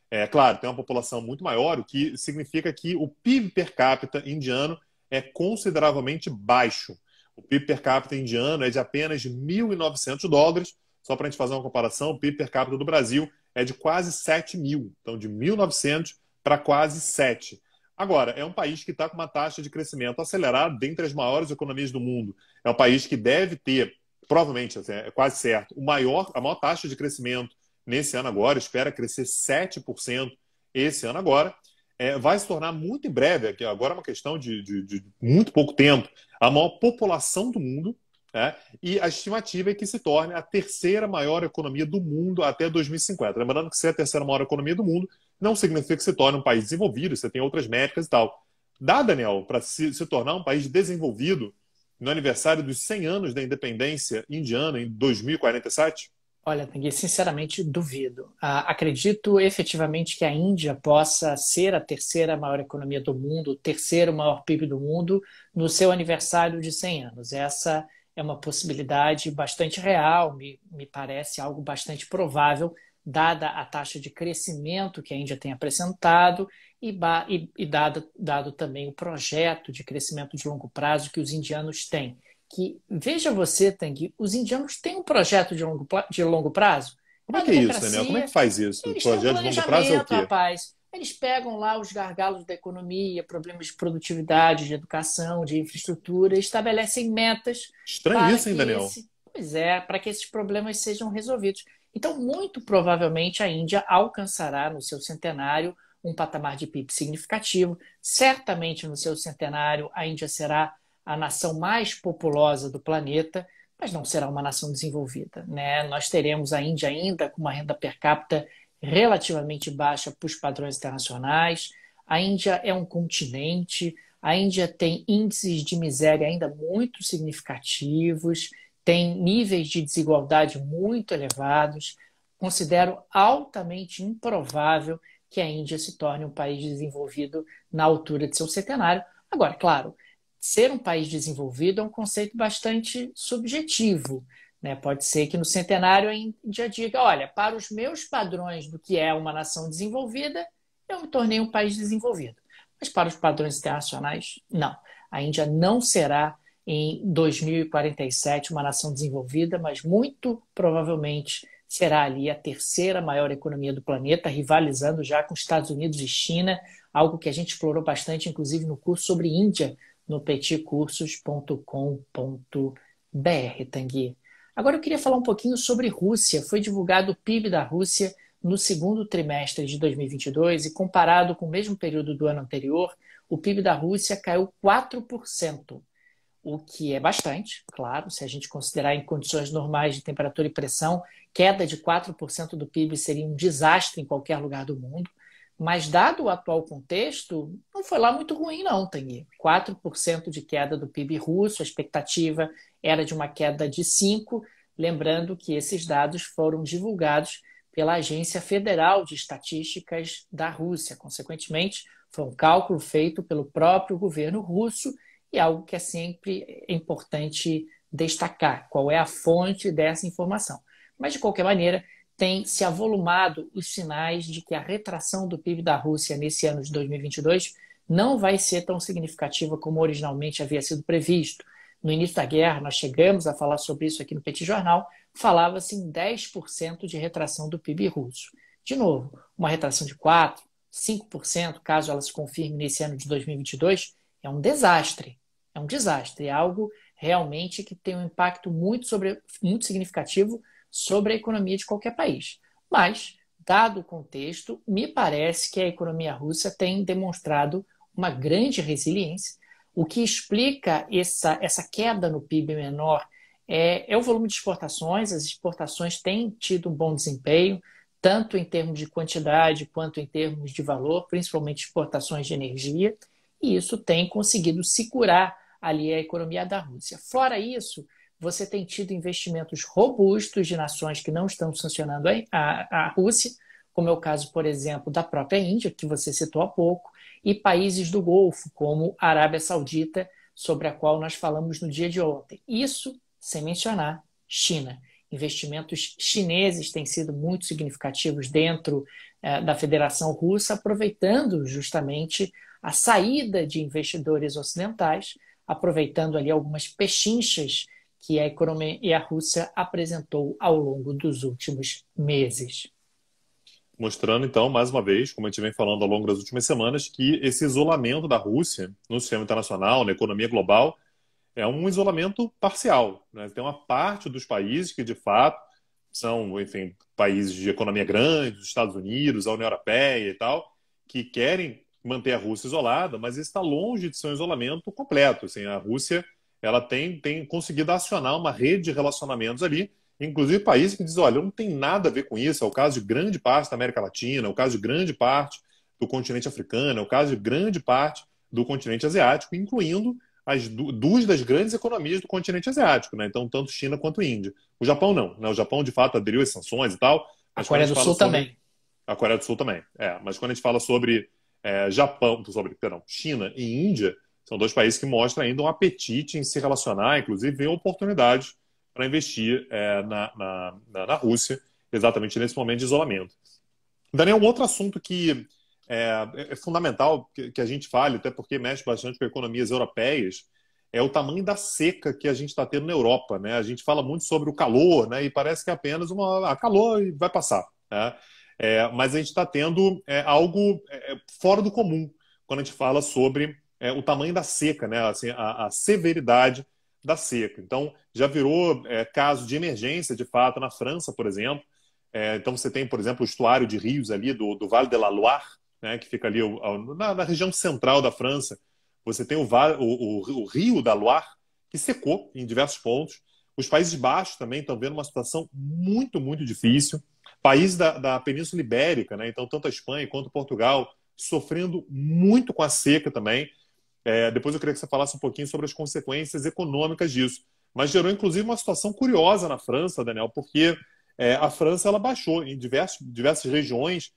É claro, tem uma população muito maior, o que significa que o PIB per capita indiano é consideravelmente baixo. O PIB per capita indiano é de apenas 1.900 dólares. Só para a gente fazer uma comparação, o PIB per capita do Brasil é de quase 7 mil. Então, de 1.900 para quase 7. Agora, é um país que está com uma taxa de crescimento acelerada dentre as maiores economias do mundo. É um país que deve ter, provavelmente, assim, é quase certo, o maior, a maior taxa de crescimento nesse ano agora, espera crescer 7% esse ano agora. É, vai se tornar muito em breve, aqui agora é uma questão de, de, de muito pouco tempo, a maior população do mundo, é, e a estimativa é que se torne a terceira maior economia do mundo até 2050. Lembrando que ser é a terceira maior economia do mundo não significa que se torne um país desenvolvido, você tem outras métricas e tal. Dá, Daniel, para se, se, tornar um país desenvolvido no aniversário dos 100 anos da independência indiana, em 2047? Olha, Tanguy, sinceramente duvido. Ah, acredito efetivamente que a Índia possa ser a terceira maior economia do mundo, o terceiro maior PIB do mundo, no seu aniversário de 100 anos. Essa é uma possibilidade bastante real, me, me parece algo bastante provável, dada a taxa de crescimento que a Índia tem apresentado e, e, e dado, dado também o projeto de crescimento de longo prazo que os indianos têm que, veja você, Tang, os indianos têm um projeto de longo, de longo prazo. Como é que é isso, Daniel? Como é que faz isso? Eles projeto um de longo prazo é o quê? Rapaz. Eles pegam lá os gargalos da economia, problemas de produtividade, de educação, de infraestrutura, estabelecem metas. Estranho isso, hein, Daniel? Esse... Pois é, para que esses problemas sejam resolvidos. Então, muito provavelmente, a Índia alcançará no seu centenário um patamar de PIB significativo. Certamente, no seu centenário, a Índia será a nação mais populosa do planeta, mas não será uma nação desenvolvida. Né? Nós teremos a Índia ainda com uma renda per capita relativamente baixa para os padrões internacionais. A Índia é um continente, a Índia tem índices de miséria ainda muito significativos, tem níveis de desigualdade muito elevados. Considero altamente improvável que a Índia se torne um país desenvolvido na altura de seu centenário. Agora, claro, ser um país desenvolvido é um conceito bastante subjetivo. Né? Pode ser que no centenário a Índia diga: olha, para os meus padrões do que é uma nação desenvolvida, eu me tornei um país desenvolvido. Mas para os padrões internacionais, não. A Índia não será em 2047 uma nação desenvolvida, mas muito provavelmente será ali a terceira maior economia do planeta, rivalizando já com Estados Unidos e China, algo que a gente explorou bastante, inclusive no curso sobre Índia no peticursos.com.br. Agora eu queria falar um pouquinho sobre Rússia. Foi divulgado o PIB da Rússia no segundo trimestre de 2022 e comparado com o mesmo período do ano anterior, o PIB da Rússia caiu 4%, o que é bastante, claro, se a gente considerar em condições normais de temperatura e pressão, queda de 4% do PIB seria um desastre em qualquer lugar do mundo. Mas, dado o atual contexto, não foi lá muito ruim, não, Tanguy. 4% de queda do PIB russo, a expectativa era de uma queda de 5%. Lembrando que esses dados foram divulgados pela Agência Federal de Estatísticas da Rússia. Consequentemente, foi um cálculo feito pelo próprio governo russo e algo que é sempre importante destacar: qual é a fonte dessa informação. Mas, de qualquer maneira, tem se avolumado os sinais de que a retração do PIB da Rússia nesse ano de 2022 não vai ser tão significativa como originalmente havia sido previsto. No início da guerra, nós chegamos a falar sobre isso aqui no Petit Jornal, falava-se em 10% de retração do PIB russo. De novo, uma retração de 4%, 5%, caso ela se confirme nesse ano de 2022, é um desastre. É um desastre, é algo realmente que tem um impacto muito, sobre, muito significativo sobre a economia de qualquer país. Mas, dado o contexto, me parece que a economia russa tem demonstrado uma grande resiliência. O que explica essa, essa queda no PIB menor é, é o volume de exportações. As exportações têm tido um bom desempenho, tanto em termos de quantidade quanto em termos de valor, principalmente exportações de energia, e isso tem conseguido segurar ali a economia da Rússia. Fora isso, você tem tido investimentos robustos de nações que não estão sancionando a, a, a Rússia, como é o caso, por exemplo, da própria Índia, que você citou há pouco, e países do Golfo, como a Arábia Saudita, sobre a qual nós falamos no dia de ontem. Isso sem mencionar China. Investimentos chineses têm sido muito significativos dentro eh, da Federação Russa, aproveitando justamente a saída de investidores ocidentais, aproveitando ali algumas pechinchas que a economia e a Rússia apresentou ao longo dos últimos meses. Mostrando, então, mais uma vez, como a gente vem falando ao longo das últimas semanas, que esse isolamento da Rússia no sistema internacional, na economia global, é um isolamento parcial. Né? Tem uma parte dos países que, de fato, são, enfim, países de economia grande, os Estados Unidos, a União Europeia e tal, que querem manter a Rússia isolada, mas está longe de ser um isolamento completo. Assim, a Rússia ela tem, tem conseguido acionar uma rede de relacionamentos ali, inclusive países que dizem, olha, não tem nada a ver com isso, é o caso de grande parte da América Latina, é o caso de grande parte do continente africano, é o caso de grande parte do continente asiático, incluindo as duas das grandes economias do continente asiático, né? Então, tanto China quanto Índia. O Japão não, né? O Japão, de fato, aderiu às sanções e tal. A Coreia a do Sul sobre... também. A Coreia do Sul também, é. Mas quando a gente fala sobre é, Japão, sobre, perdão, China e Índia, são dois países que mostram ainda um apetite em se relacionar, inclusive em oportunidades para investir é, na, na, na, Rússia, exatamente nesse momento de isolamento. Daniel, é um outro assunto que é, é fundamental que, que a gente fale, até porque mexe bastante com economias europeias, é o tamanho da seca que a gente está tendo na Europa. Né? A gente fala muito sobre o calor, né? e parece que é apenas uma ah, calor e vai passar. Né? É, mas a gente está tendo é, algo é, fora do comum quando a gente fala sobre é, o tamanho da seca, né? Assim, a, a, severidade da seca. Então, já virou é, caso de emergência, de fato, na França, por exemplo. É, então, você tem, por exemplo, o estuário de rios ali do, do Vale de la Loire, né, que fica ali ao, ao, na, na, região central da França. Você tem o, o, o, o rio da Loire, que secou em diversos pontos. Os Países Baixos também estão vendo uma situação muito, muito difícil. Países da, da Península Ibérica, né? então tanto a Espanha quanto Portugal, sofrendo muito com a seca também. É, depois eu queria que você falasse um pouquinho sobre as consequências econômicas disso. Mas gerou, inclusive, uma situação curiosa na França, Daniel, porque é, a França ela baixou em diversos, diversas regiões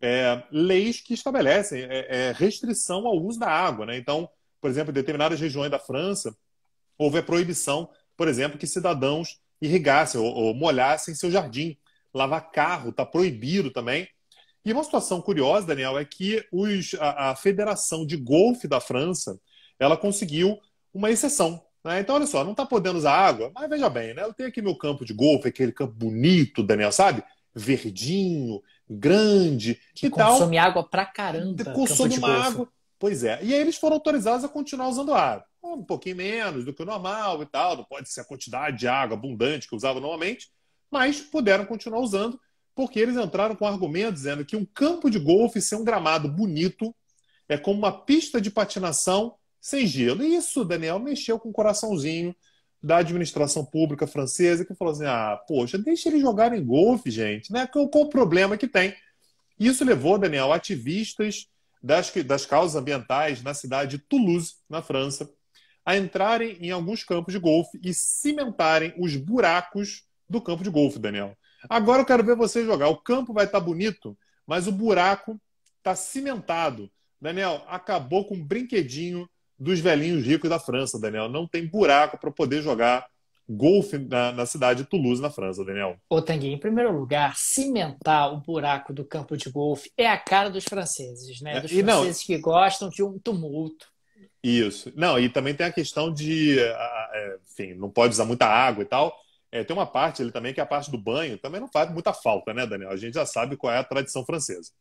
é, leis que estabelecem é, é, restrição ao uso da água. Né? Então, por exemplo, em determinadas regiões da França, houve a proibição, por exemplo, que cidadãos irrigassem ou, ou molhassem seu jardim. Lavar carro está proibido também. E uma situação curiosa, Daniel, é que os, a, a, Federação de Golfe da França ela conseguiu uma exceção. Né? Então, olha só, não está podendo usar água, mas veja bem, né? Eu tenho aqui meu campo de golfe, aquele campo bonito, Daniel, sabe? Verdinho, grande. Que consome tal? água pra caramba. Consome uma água. Pois é. E aí eles foram autorizados a continuar usando água. Um pouquinho menos do que o normal e tal. Não pode ser a quantidade de água abundante que usavam normalmente, mas puderam continuar usando porque eles entraram com um argumento dizendo que um campo de golfe ser um gramado bonito é como uma pista de patinação sem gelo. E isso, Daniel, mexeu com o coraçãozinho da administração pública francesa, que falou assim: ah, poxa, deixa eles jogarem golfe, gente, né? Qual, qual o problema que tem? Isso levou, Daniel, ativistas das, das causas ambientais na cidade de Toulouse, na França, a entrarem em alguns campos de golfe e cimentarem os buracos do campo de golfe, Daniel. Agora eu quero ver você jogar. O campo vai estar tá bonito, mas o buraco está cimentado. Daniel, acabou com o um brinquedinho dos velhinhos ricos da França, Daniel. Não tem buraco para poder jogar golfe na, na, cidade de Toulouse, na França, Daniel. Ô, Tanguy, em primeiro lugar, cimentar o buraco do campo de golfe é a cara dos franceses, né? É, dos franceses não... que gostam de um tumulto. Isso. Não, e também tem a questão de, ah, ah, é, enfim, não pode usar muita água e tal. É, tem uma parte ali também que é a parte do banho, também não faz muita falta, né, Daniel? A gente já sabe qual é a tradição francesa.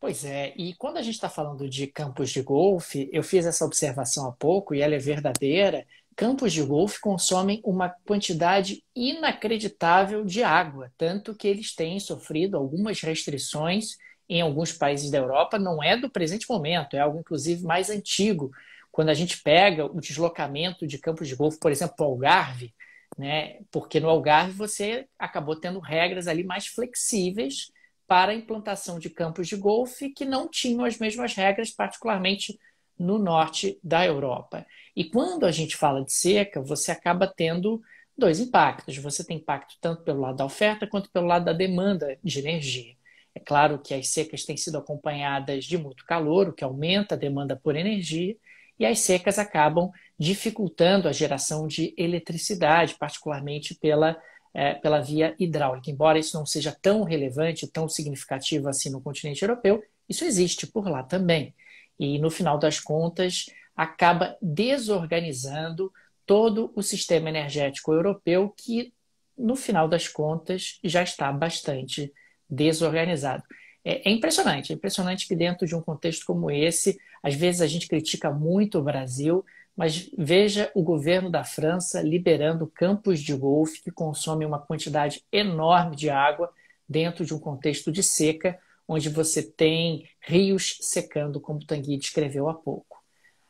Pois é, e quando a gente está falando de campos de golfe, eu fiz essa observação há pouco e ela é verdadeira. Campos de golfe consomem uma quantidade inacreditável de água, tanto que eles têm sofrido algumas restrições em alguns países da Europa. Não é do presente momento, é algo inclusive mais antigo. Quando a gente pega o deslocamento de campos de golfe, por exemplo, o Algarve, né? Porque no Algarve você acabou tendo regras ali mais flexíveis para a implantação de campos de golfe que não tinham as mesmas regras, particularmente no norte da Europa. E quando a gente fala de seca, você acaba tendo dois impactos. Você tem impacto tanto pelo lado da oferta quanto pelo lado da demanda de energia. É claro que as secas têm sido acompanhadas de muito calor, o que aumenta a demanda por energia, e as secas acabam dificultando a geração de eletricidade, particularmente pela, é, pela via hidráulica. Embora isso não seja tão relevante, tão significativo assim no continente europeu, isso existe por lá também. E no final das contas, acaba desorganizando todo o sistema energético europeu, que no final das contas já está bastante desorganizado. É, é impressionante, é impressionante que dentro de um contexto como esse, às vezes a gente critica muito o Brasil, mas veja o governo da França liberando campos de golfe que consomem uma quantidade enorme de água dentro de um contexto de seca, onde você tem rios secando, como o Tanguy descreveu há pouco.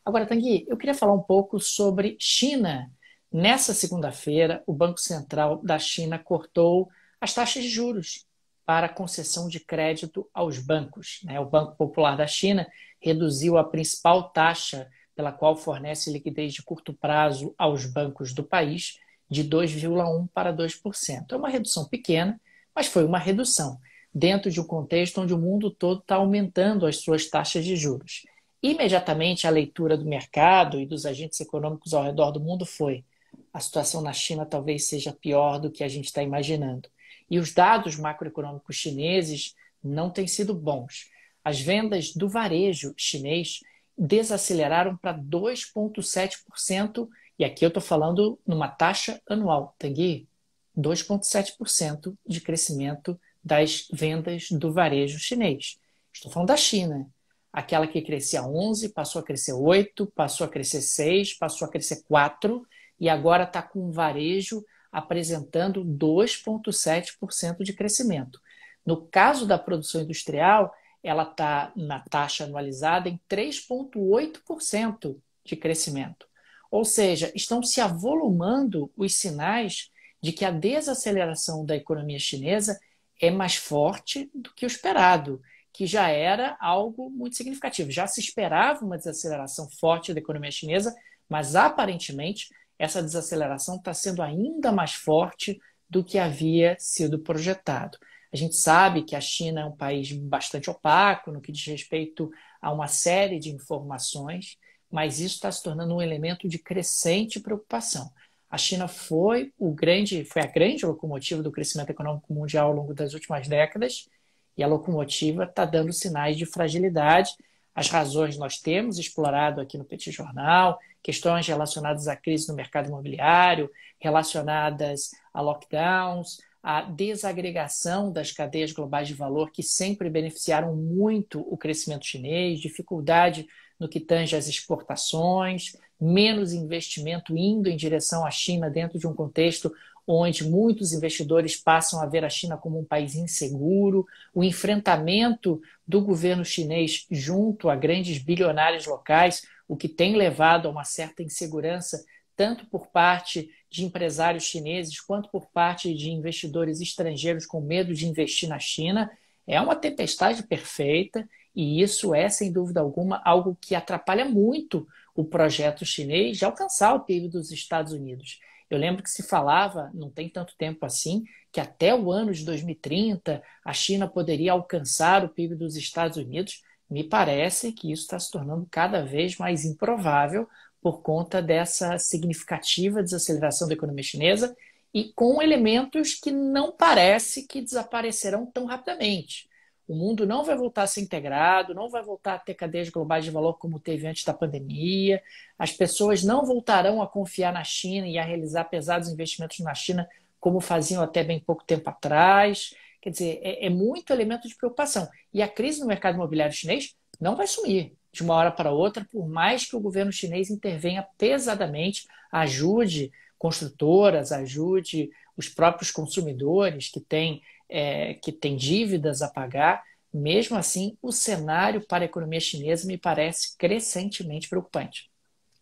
Agora, Tanguy, eu queria falar um pouco sobre China. Nessa segunda-feira, o Banco Central da China cortou as taxas de juros para concessão de crédito aos bancos. Né? O Banco Popular da China reduziu a principal taxa pela qual fornece liquidez de curto prazo aos bancos do país de 2,1 para 2%. É uma redução pequena, mas foi uma redução dentro de um contexto onde o mundo todo está aumentando as suas taxas de juros. Imediatamente, a leitura do mercado e dos agentes econômicos ao redor do mundo foi: a situação na China talvez seja pior do que a gente está imaginando. E os dados macroeconômicos chineses não têm sido bons. As vendas do varejo chinês desaceleraram para 2,7%, e aqui eu estou falando numa taxa anual, Tanguy, tá, 2,7% de crescimento das vendas do varejo chinês. Estou falando da China, aquela que crescia 11, passou a crescer 8, passou a crescer 6, passou a crescer 4, e agora está com o varejo apresentando 2,7% de crescimento. No caso da produção industrial, ela está na taxa anualizada em 3,8% de crescimento. Ou seja, estão se avolumando os sinais de que a desaceleração da economia chinesa é mais forte do que o esperado, que já era algo muito significativo. Já se esperava uma desaceleração forte da economia chinesa, mas aparentemente essa desaceleração está sendo ainda mais forte do que havia sido projetado. A gente sabe que a China é um país bastante opaco no que diz respeito a uma série de informações, mas isso está se tornando um elemento de crescente preocupação. A China foi, o grande, foi a grande locomotiva do crescimento econômico mundial ao longo das últimas décadas, e a locomotiva está dando sinais de fragilidade. As razões nós temos explorado aqui no Petit Jornal, questões relacionadas à crise no mercado imobiliário, relacionadas a lockdowns, a desagregação das cadeias globais de valor que sempre beneficiaram muito o crescimento chinês, dificuldade no que tange às exportações, menos investimento indo em direção à China dentro de um contexto onde muitos investidores passam a ver a China como um país inseguro, o enfrentamento do governo chinês junto a grandes bilionários locais, o que tem levado a uma certa insegurança tanto por parte de empresários chineses quanto por parte de investidores estrangeiros com medo de investir na China. É uma tempestade perfeita e isso é, sem dúvida alguma, algo que atrapalha muito o projeto chinês de alcançar o PIB dos Estados Unidos. Eu lembro que se falava, não tem tanto tempo assim, que até o ano de 2030 a China poderia alcançar o PIB dos Estados Unidos. Me parece que isso está se tornando cada vez mais improvável, por conta dessa significativa desaceleração da economia chinesa e com elementos que não parece que desaparecerão tão rapidamente. O mundo não vai voltar a ser integrado, não vai voltar a ter cadeias globais de valor como teve antes da pandemia. As pessoas não voltarão a confiar na China e a realizar pesados investimentos na China como faziam até bem pouco tempo atrás. Quer dizer, é, é muito elemento de preocupação. E a crise no mercado imobiliário chinês não vai sumir de uma hora para outra, por mais que o governo chinês intervenha pesadamente, ajude construtoras, ajude os próprios consumidores que têm, é, que têm dívidas a pagar. Mesmo assim, o cenário para a economia chinesa me parece crescentemente preocupante.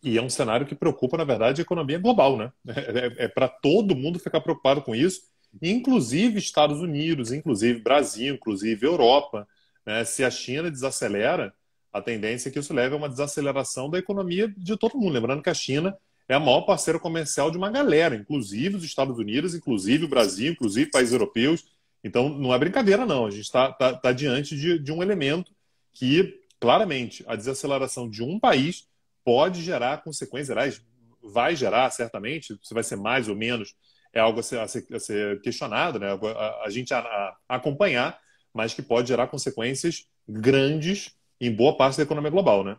E é um cenário que preocupa, na verdade, a economia global, né? É, é, é, para todo mundo ficar preocupado com isso, inclusive Estados Unidos, inclusive Brasil, inclusive Europa. Né? Se a China desacelera, a tendência é que isso leve a uma desaceleração da economia de todo mundo. Lembrando que a China é a maior parceira comercial de uma galera, inclusive os Estados Unidos, inclusive o Brasil, inclusive países europeus. Então, não é brincadeira, não. A gente está tá, tá diante de, de um elemento que, claramente, a desaceleração de um país pode gerar consequências, vai gerar, certamente, se vai ser mais ou menos, é algo a ser, a ser, a ser questionado, né? a, a gente a acompanhar, mas que pode gerar consequências grandes em boa parte da economia global, né?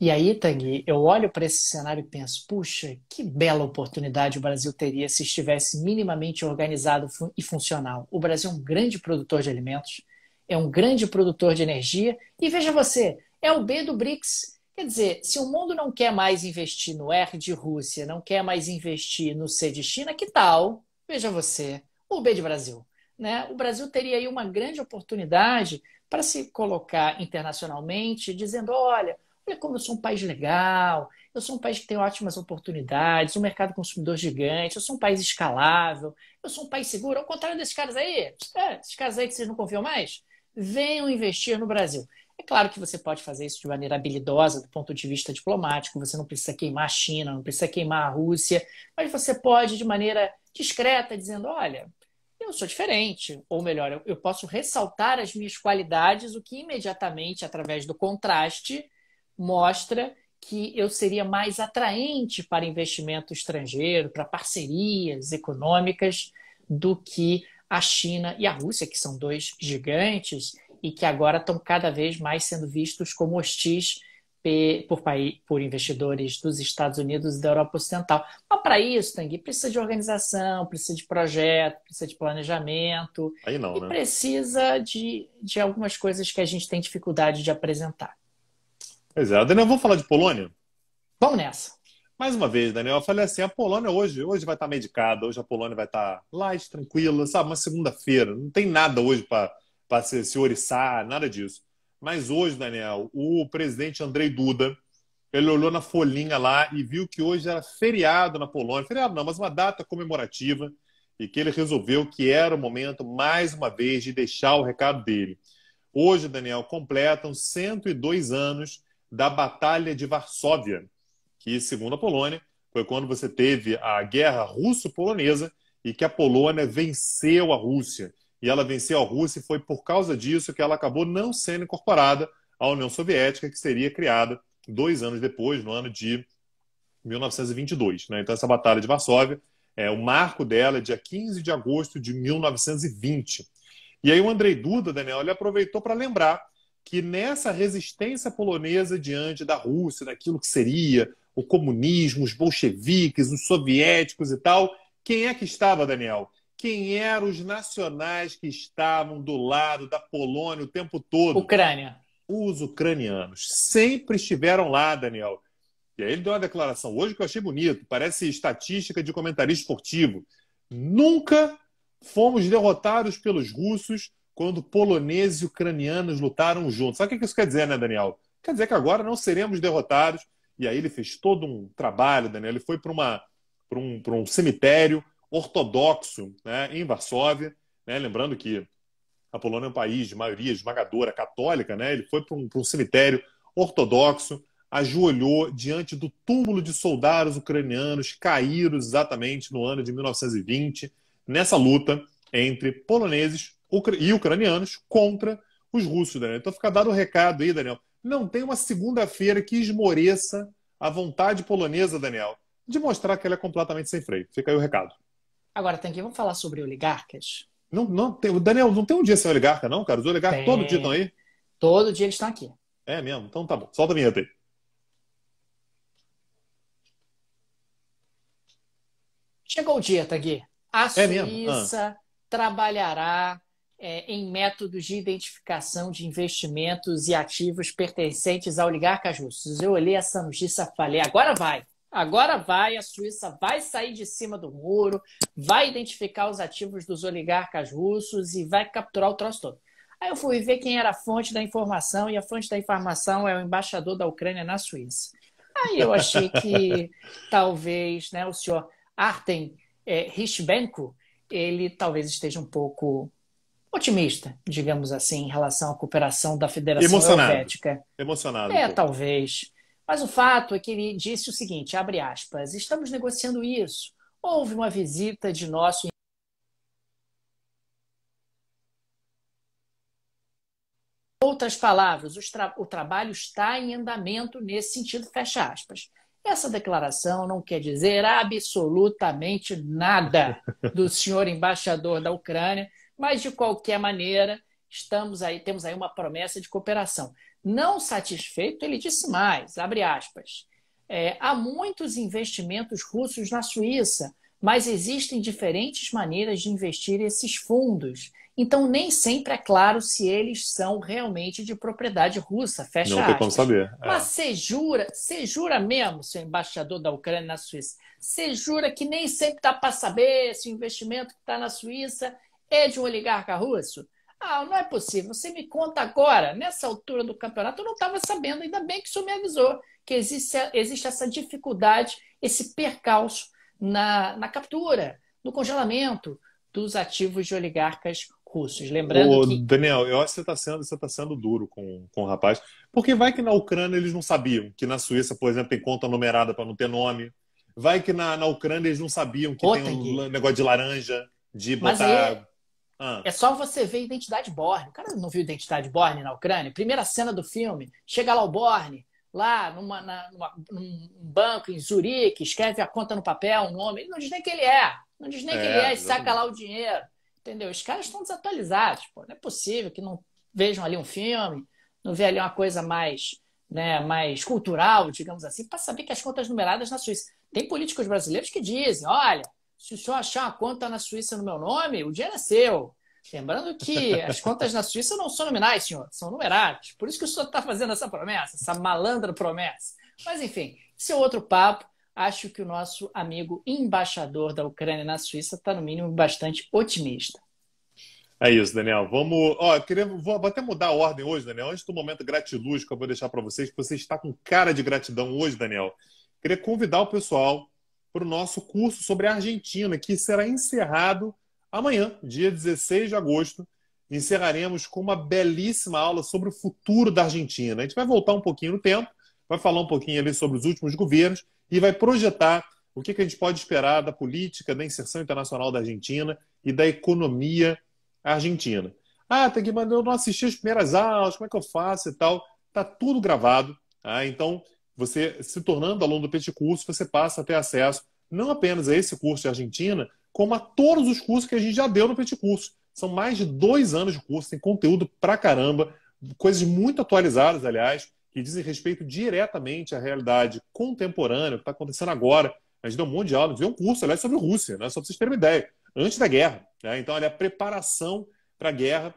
E aí, Tangi, eu olho para esse cenário e penso, puxa, que bela oportunidade o Brasil teria se estivesse minimamente organizado e funcional. O Brasil é um grande produtor de alimentos, é um grande produtor de energia, e veja você, é o B do BRICS. Quer dizer, se o mundo não quer mais investir no R de Rússia, não quer mais investir no C de China, que tal, veja você, o B de Brasil? Né? O Brasil teria aí uma grande oportunidade para se colocar internacionalmente, dizendo: olha, olha como eu sou um país legal, eu sou um país que tem ótimas oportunidades, um mercado consumidor gigante, eu sou um país escalável, eu sou um país seguro. Ao contrário desses caras aí, é, esses caras aí que vocês não confiam mais, venham investir no Brasil. É claro que você pode fazer isso de maneira habilidosa do ponto de vista diplomático, você não precisa queimar a China, não precisa queimar a Rússia, mas você pode de maneira discreta, dizendo: olha, eu sou diferente, ou melhor, eu posso ressaltar as minhas qualidades, o que imediatamente, através do contraste, mostra que eu seria mais atraente para investimento estrangeiro, para parcerias econômicas, do que a China e a Rússia, que são dois gigantes e que agora estão cada vez mais sendo vistos como hostis por, país, por investidores dos Estados Unidos e da Europa Ocidental. Mas para isso, Tanguy, precisa de organização, precisa de projeto, precisa de planejamento. Aí não, e né? precisa de, de algumas coisas que a gente tem dificuldade de apresentar. Pois é, Daniel, vamos falar de Polônia? Vamos nessa. Mais uma vez, Daniel, eu falei assim, a Polônia hoje, hoje vai estar medicada, hoje a Polônia vai estar light, tranquila, sabe? Uma segunda-feira, não tem nada hoje para se, se oriçar, nada disso. Mas hoje, Daniel, o presidente Andrei Duda, ele olhou na folhinha lá e viu que hoje era feriado na Polônia. Feriado não, mas uma data comemorativa e que ele resolveu que era o momento, mais uma vez, de deixar o recado dele. Hoje, Daniel, completam 102 anos da Batalha de Varsóvia, que, segundo a Polônia, foi quando você teve a guerra russo-polonesa e que a Polônia venceu a Rússia e ela venceu a Rússia e foi por causa disso que ela acabou não sendo incorporada à União Soviética, que seria criada dois anos depois, no ano de 1922. Né? Então, essa Batalha de Varsóvia, é, o marco dela é dia 15 de agosto de 1920. E aí o Andrei Duda, Daniel, ele aproveitou para lembrar que nessa resistência polonesa diante da Rússia, daquilo que seria o comunismo, os bolcheviques, os soviéticos e tal, quem é que estava, Daniel? quem eram os nacionais que estavam do lado da Polônia o tempo todo. Ucrânia. Os ucranianos sempre estiveram lá, Daniel. E aí ele deu uma declaração hoje que eu achei bonito, parece estatística de comentarista esportivo. Nunca fomos derrotados pelos russos quando poloneses e ucranianos lutaram juntos. Sabe o que isso quer dizer, né, Daniel? Quer dizer que agora não seremos derrotados. E aí ele fez todo um trabalho, Daniel. Ele foi para um, um cemitério ortodoxo né, em Varsóvia. Né? Lembrando que a Polônia é um país de maioria esmagadora católica, né? ele foi para um, um, cemitério ortodoxo, ajoelhou diante do túmulo de soldados ucranianos caídos exatamente no ano de 1920, nessa luta entre poloneses e ucranianos contra os russos, Daniel. Então fica dado o um recado aí, Daniel. Não tem uma segunda-feira que esmoreça a vontade polonesa, Daniel, de mostrar que ela é completamente sem freio. Fica aí o recado. Agora, que vamos falar sobre oligarcas? Não, não tem, Daniel, não tem um dia sem oligarca, não, cara? Os oligarcas tem. todo dia estão aí? Todo dia eles estão aqui. É mesmo? Então tá bom. Solta a vinheta aí. Chegou o dia, Tanque. A é Suíça ah. trabalhará é, em métodos de identificação de investimentos e ativos pertencentes a oligarcas russos. Eu olhei essa notícia e falei, agora vai. Agora vai, a Suíça vai sair de cima do muro, vai identificar os ativos dos oligarcas russos e vai capturar o troço todo. Aí eu fui ver quem era a fonte da informação, e a fonte da informação é o embaixador da Ucrânia na Suíça. Aí eu achei que talvez né, o senhor Artem é, Richbenko, ele talvez esteja um pouco otimista, digamos assim, em relação à cooperação da Federação Emocionado. Emocionado. É, um talvez. Mas o fato é que ele disse o seguinte, abre aspas, estamos negociando isso. Houve uma visita de nosso outras palavras, tra o trabalho está em andamento nesse sentido, fecha aspas. Essa declaração não quer dizer absolutamente nada do senhor embaixador da Ucrânia, mas de qualquer maneira, estamos aí, temos aí uma promessa de cooperação. Não satisfeito, ele disse mais, abre aspas. É, há muitos investimentos russos na Suíça, mas existem diferentes maneiras de investir esses fundos. Então, nem sempre é claro se eles são realmente de propriedade russa. Fecha Não tem como saber. É. Mas você jura, você jura mesmo, seu embaixador da Ucrânia na Suíça, você jura que nem sempre dá para saber se o investimento que está na Suíça é de um oligarca russo? Ah, não é possível. Você me conta agora, nessa altura do campeonato, eu não estava sabendo, ainda bem que o senhor me avisou que existe, existe essa dificuldade, esse percalço na, na captura, no congelamento dos ativos de oligarcas russos. Lembrando Ô, que... Daniel, eu acho que você está sendo, você tá sendo duro com, com o rapaz, porque vai que na Ucrânia eles não sabiam que na Suíça, por exemplo, tem conta numerada para não ter nome. Vai que na, na Ucrânia eles não sabiam que tem um negócio de laranja, de botar é ah. É só você ver Identidade Borne. O cara não viu Identidade Borne na Ucrânia? Primeira cena do filme, chega lá o Borne, lá numa, na, numa, num banco em Zurique, escreve a conta no papel, o um nome. Ele não diz nem quem ele é. Não diz nem é, ele é e saca lá o dinheiro. Entendeu? Os caras estão desatualizados. Pô. Não é possível que não vejam ali um filme, não vejam ali uma coisa mais, né, mais cultural, digamos assim, para saber que as contas numeradas na Suíça. Tem políticos brasileiros que dizem, olha, se o senhor achar uma conta na Suíça no meu nome, o dinheiro é seu. Lembrando que as contas na Suíça não são nominais, senhor, são numerárias. Por isso que o senhor está fazendo essa promessa, essa malandra promessa. Mas, enfim, esse é outro papo. Acho que o nosso amigo embaixador da Ucrânia na Suíça está, no mínimo, bastante otimista. É isso, Daniel. Vamos. Ó, queria... vou, até mudar a ordem hoje, Daniel. Antes do momento gratiluz que eu vou deixar para vocês, que você está com cara de gratidão hoje, Daniel. Queria convidar o pessoal para o nosso curso sobre a Argentina, que será encerrado amanhã, dia 16 de agosto. Encerraremos com uma belíssima aula sobre o futuro da Argentina. A gente vai voltar um pouquinho no tempo, vai falar um pouquinho ali sobre os últimos governos e vai projetar o que, que a gente pode esperar da política, da inserção internacional da Argentina e da economia argentina. Ah, tem que mandar eu não assisti as primeiras aulas, como é que eu faço e tal. Tá tudo gravado. Ah, Então, você, se tornando aluno do Petit Curso, você passa a ter acesso não apenas a esse curso de Argentina, como a todos os cursos que a gente já deu no Petit Curso. São mais de dois anos de curso, tem conteúdo pra caramba, coisas muito atualizadas, aliás, que dizem respeito diretamente à realidade contemporânea, o que está acontecendo agora. A gente deu um monte de aula, deu um curso, aliás, sobre Rússia, né? só para vocês terem uma ideia, antes da guerra. Né? Então, olha, a preparação para a guerra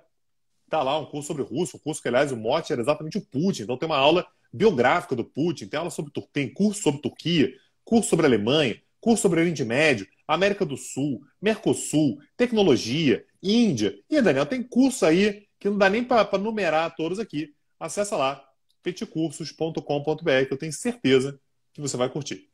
está lá, um curso sobre Rússia, um curso que, aliás, o mote era exatamente o Putin. Então, tem uma aula biográfica do Putin, tem aula sobre tem curso sobre Turquia, curso sobre Alemanha, curso sobre Oriente Médio, América do Sul, Mercosul, tecnologia, Índia. E, Daniel, tem curso aí que não dá nem para numerar todos aqui. Acessa lá, petcursos.com.br, que eu tenho certeza que você vai curtir.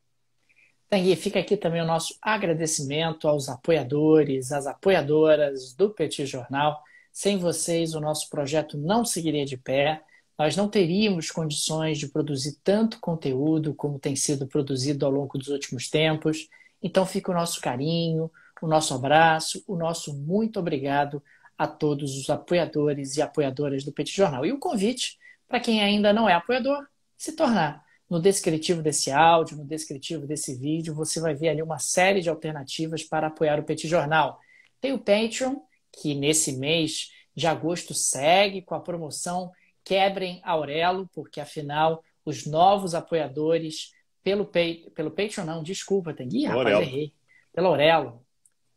E fica aqui também o nosso agradecimento aos apoiadores, às apoiadoras do Petit Jornal. Sem vocês, o nosso projeto não seguiria de pé nós não teríamos condições de produzir tanto conteúdo como tem sido produzido ao longo dos últimos tempos. Então fica o nosso carinho, o nosso abraço, o nosso muito obrigado a todos os apoiadores e apoiadoras do Petit Jornal. E o convite para quem ainda não é apoiador, se tornar. No descritivo desse áudio, no descritivo desse vídeo, você vai ver ali uma série de alternativas para apoiar o Petit Jornal. Tem o Patreon, que nesse mês de agosto segue com a promoção Quebrem Aurelo, porque afinal os novos apoiadores pelo, pay, pelo Patreon, não, desculpa, tem. guia, Aurelo. errei. Pelo Aurelo.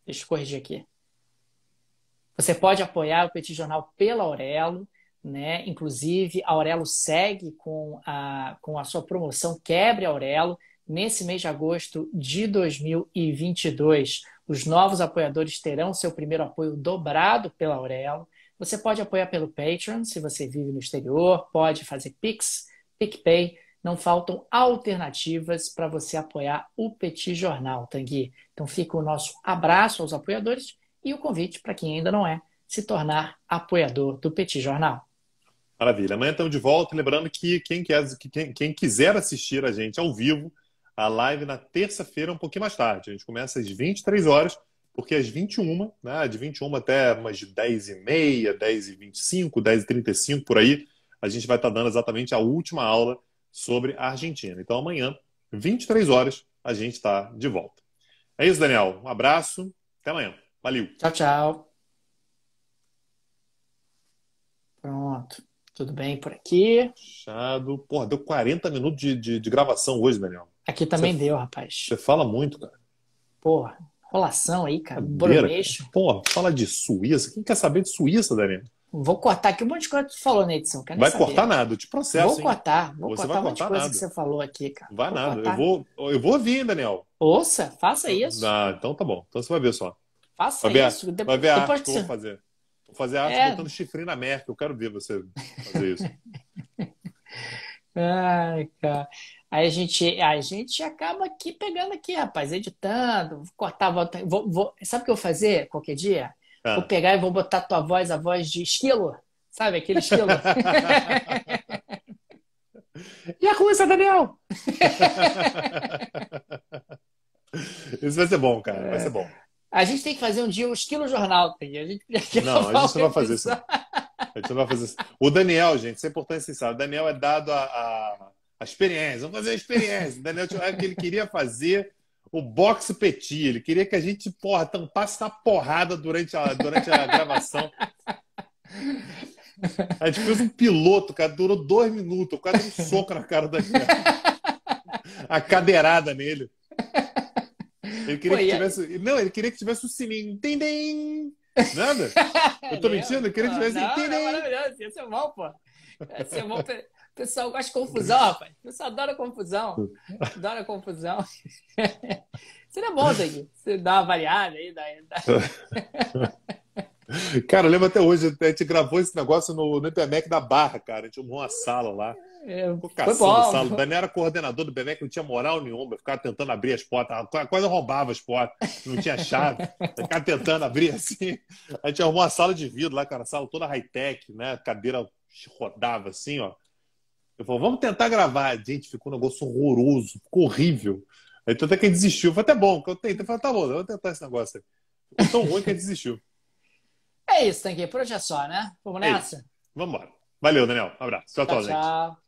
Deixa eu corrigir aqui. Você pode apoiar o Petit Jornal pela Aurelo, né? Inclusive, a Aurelo segue com a, com a sua promoção Quebre Aurelo nesse mês de agosto de 2022. Os novos apoiadores terão seu primeiro apoio dobrado pela Aurelo. Você pode apoiar pelo Patreon, se você vive no exterior, pode fazer Pix, PicPay. Não faltam alternativas para você apoiar o Petit Jornal, Tangui. Então fica o nosso abraço aos apoiadores e o convite para quem ainda não é se tornar apoiador do Petit Jornal. Maravilha. Amanhã estamos de volta. Lembrando que quem, quer, quem, quem quiser assistir a gente ao vivo, a live na terça-feira, um pouquinho mais tarde. A gente começa às 23 horas porque às 21, né, de 21 até umas 10h30, 10h25, 10h35, por aí, a gente vai estar tá dando exatamente a última aula sobre a Argentina. Então amanhã, 23 horas, a gente está de volta. É isso, Daniel. Um abraço. Até amanhã. Valeu. Tchau, tchau. Pronto. Tudo bem por aqui? Fechado. Porra, deu 40 minutos de, de, de gravação hoje, Daniel. Aqui também você, deu, rapaz. Você fala muito, cara. Porra. Colação aí, cara. Porra, Pô, fala de Suíça. Quem quer saber de Suíça, Danilo? Vou cortar aqui um monte de coisa que você falou, né, vai saber. cortar nada, eu te processo. Vou hein? cortar, vou você cortar um monte de coisa nada. que você falou aqui, cara. Vai vou nada, eu vou, eu vou ouvir, Daniel. Ouça, faça isso. Ah, então tá bom, então você vai ver só. Faça vai isso. Ver, vai ver a arte que eu vou fazer. Vou fazer a arte é... botando chifre na Merkel, eu quero ver você fazer isso. Ai, cara. Aí a gente, a gente acaba aqui pegando aqui, rapaz, editando, cortar, volta, vou, vou, sabe o que eu vou fazer qualquer dia? Ah. Vou pegar e vou botar tua voz, a voz de esquilo, sabe? Aquele esquilo. e a coisa, Daniel? Isso vai ser bom, cara, vai ser bom. É. A gente tem que fazer um dia um esquilo jornal, tem. A gente não, a gente não vai fazer isso. A gente não vai fazer isso. O Daniel, gente, isso é importante vocês saberem. O Daniel é dado a, a a experiência, vamos fazer a experiência. Daniel Tchurraga que ele queria fazer o boxe petit. Ele queria que a gente, porra, tampasse na porrada durante a, durante a gravação. A gente fez um piloto, cara, durou dois minutos. Eu quase um soco na cara da gente. A cadeirada nele. Ele queria que é tivesse. Não, ele queria que tivesse o sininho. Tim, Nada? Eu tô mentindo? Ele queria que tivesse. Não, Não, maravilhoso. Ia ser mal, pô. Ia ser mal. O pessoal gosta de confusão, rapaz. O pessoal adora confusão. Adora confusão. Seria bom, Zé, você dá uma variada aí. Dá, dá. Cara, eu lembro até hoje, a gente gravou esse negócio no, no IPMEC da Barra, cara. A gente arrumou uma é, sala lá. É, Ficou Foi bom. sala. O Daniel era coordenador do IPMEC, não tinha moral nenhuma. Ficava tentando abrir as portas. Quase roubava as portas. Não tinha chave. Ficava tentando abrir assim. A gente arrumou uma sala de vidro lá, cara. Sala toda high-tech, né? Cadeira rodava assim, ó eu falei, vamos tentar gravar. Gente, ficou um negócio horroroso, ficou horrível. Aí tanto é que desistiu. Foi até bom, que eu tentei. Eu falei, tá bom, eu vou tentar esse negócio aí. Ficou tão ruim que ele desistiu. É isso, Tanque. Por hoje é só, né? Vamos é nessa? É vamos embora. Valeu, Daniel. Um abraço. Tchau, tchau, tchau gente. Tchau.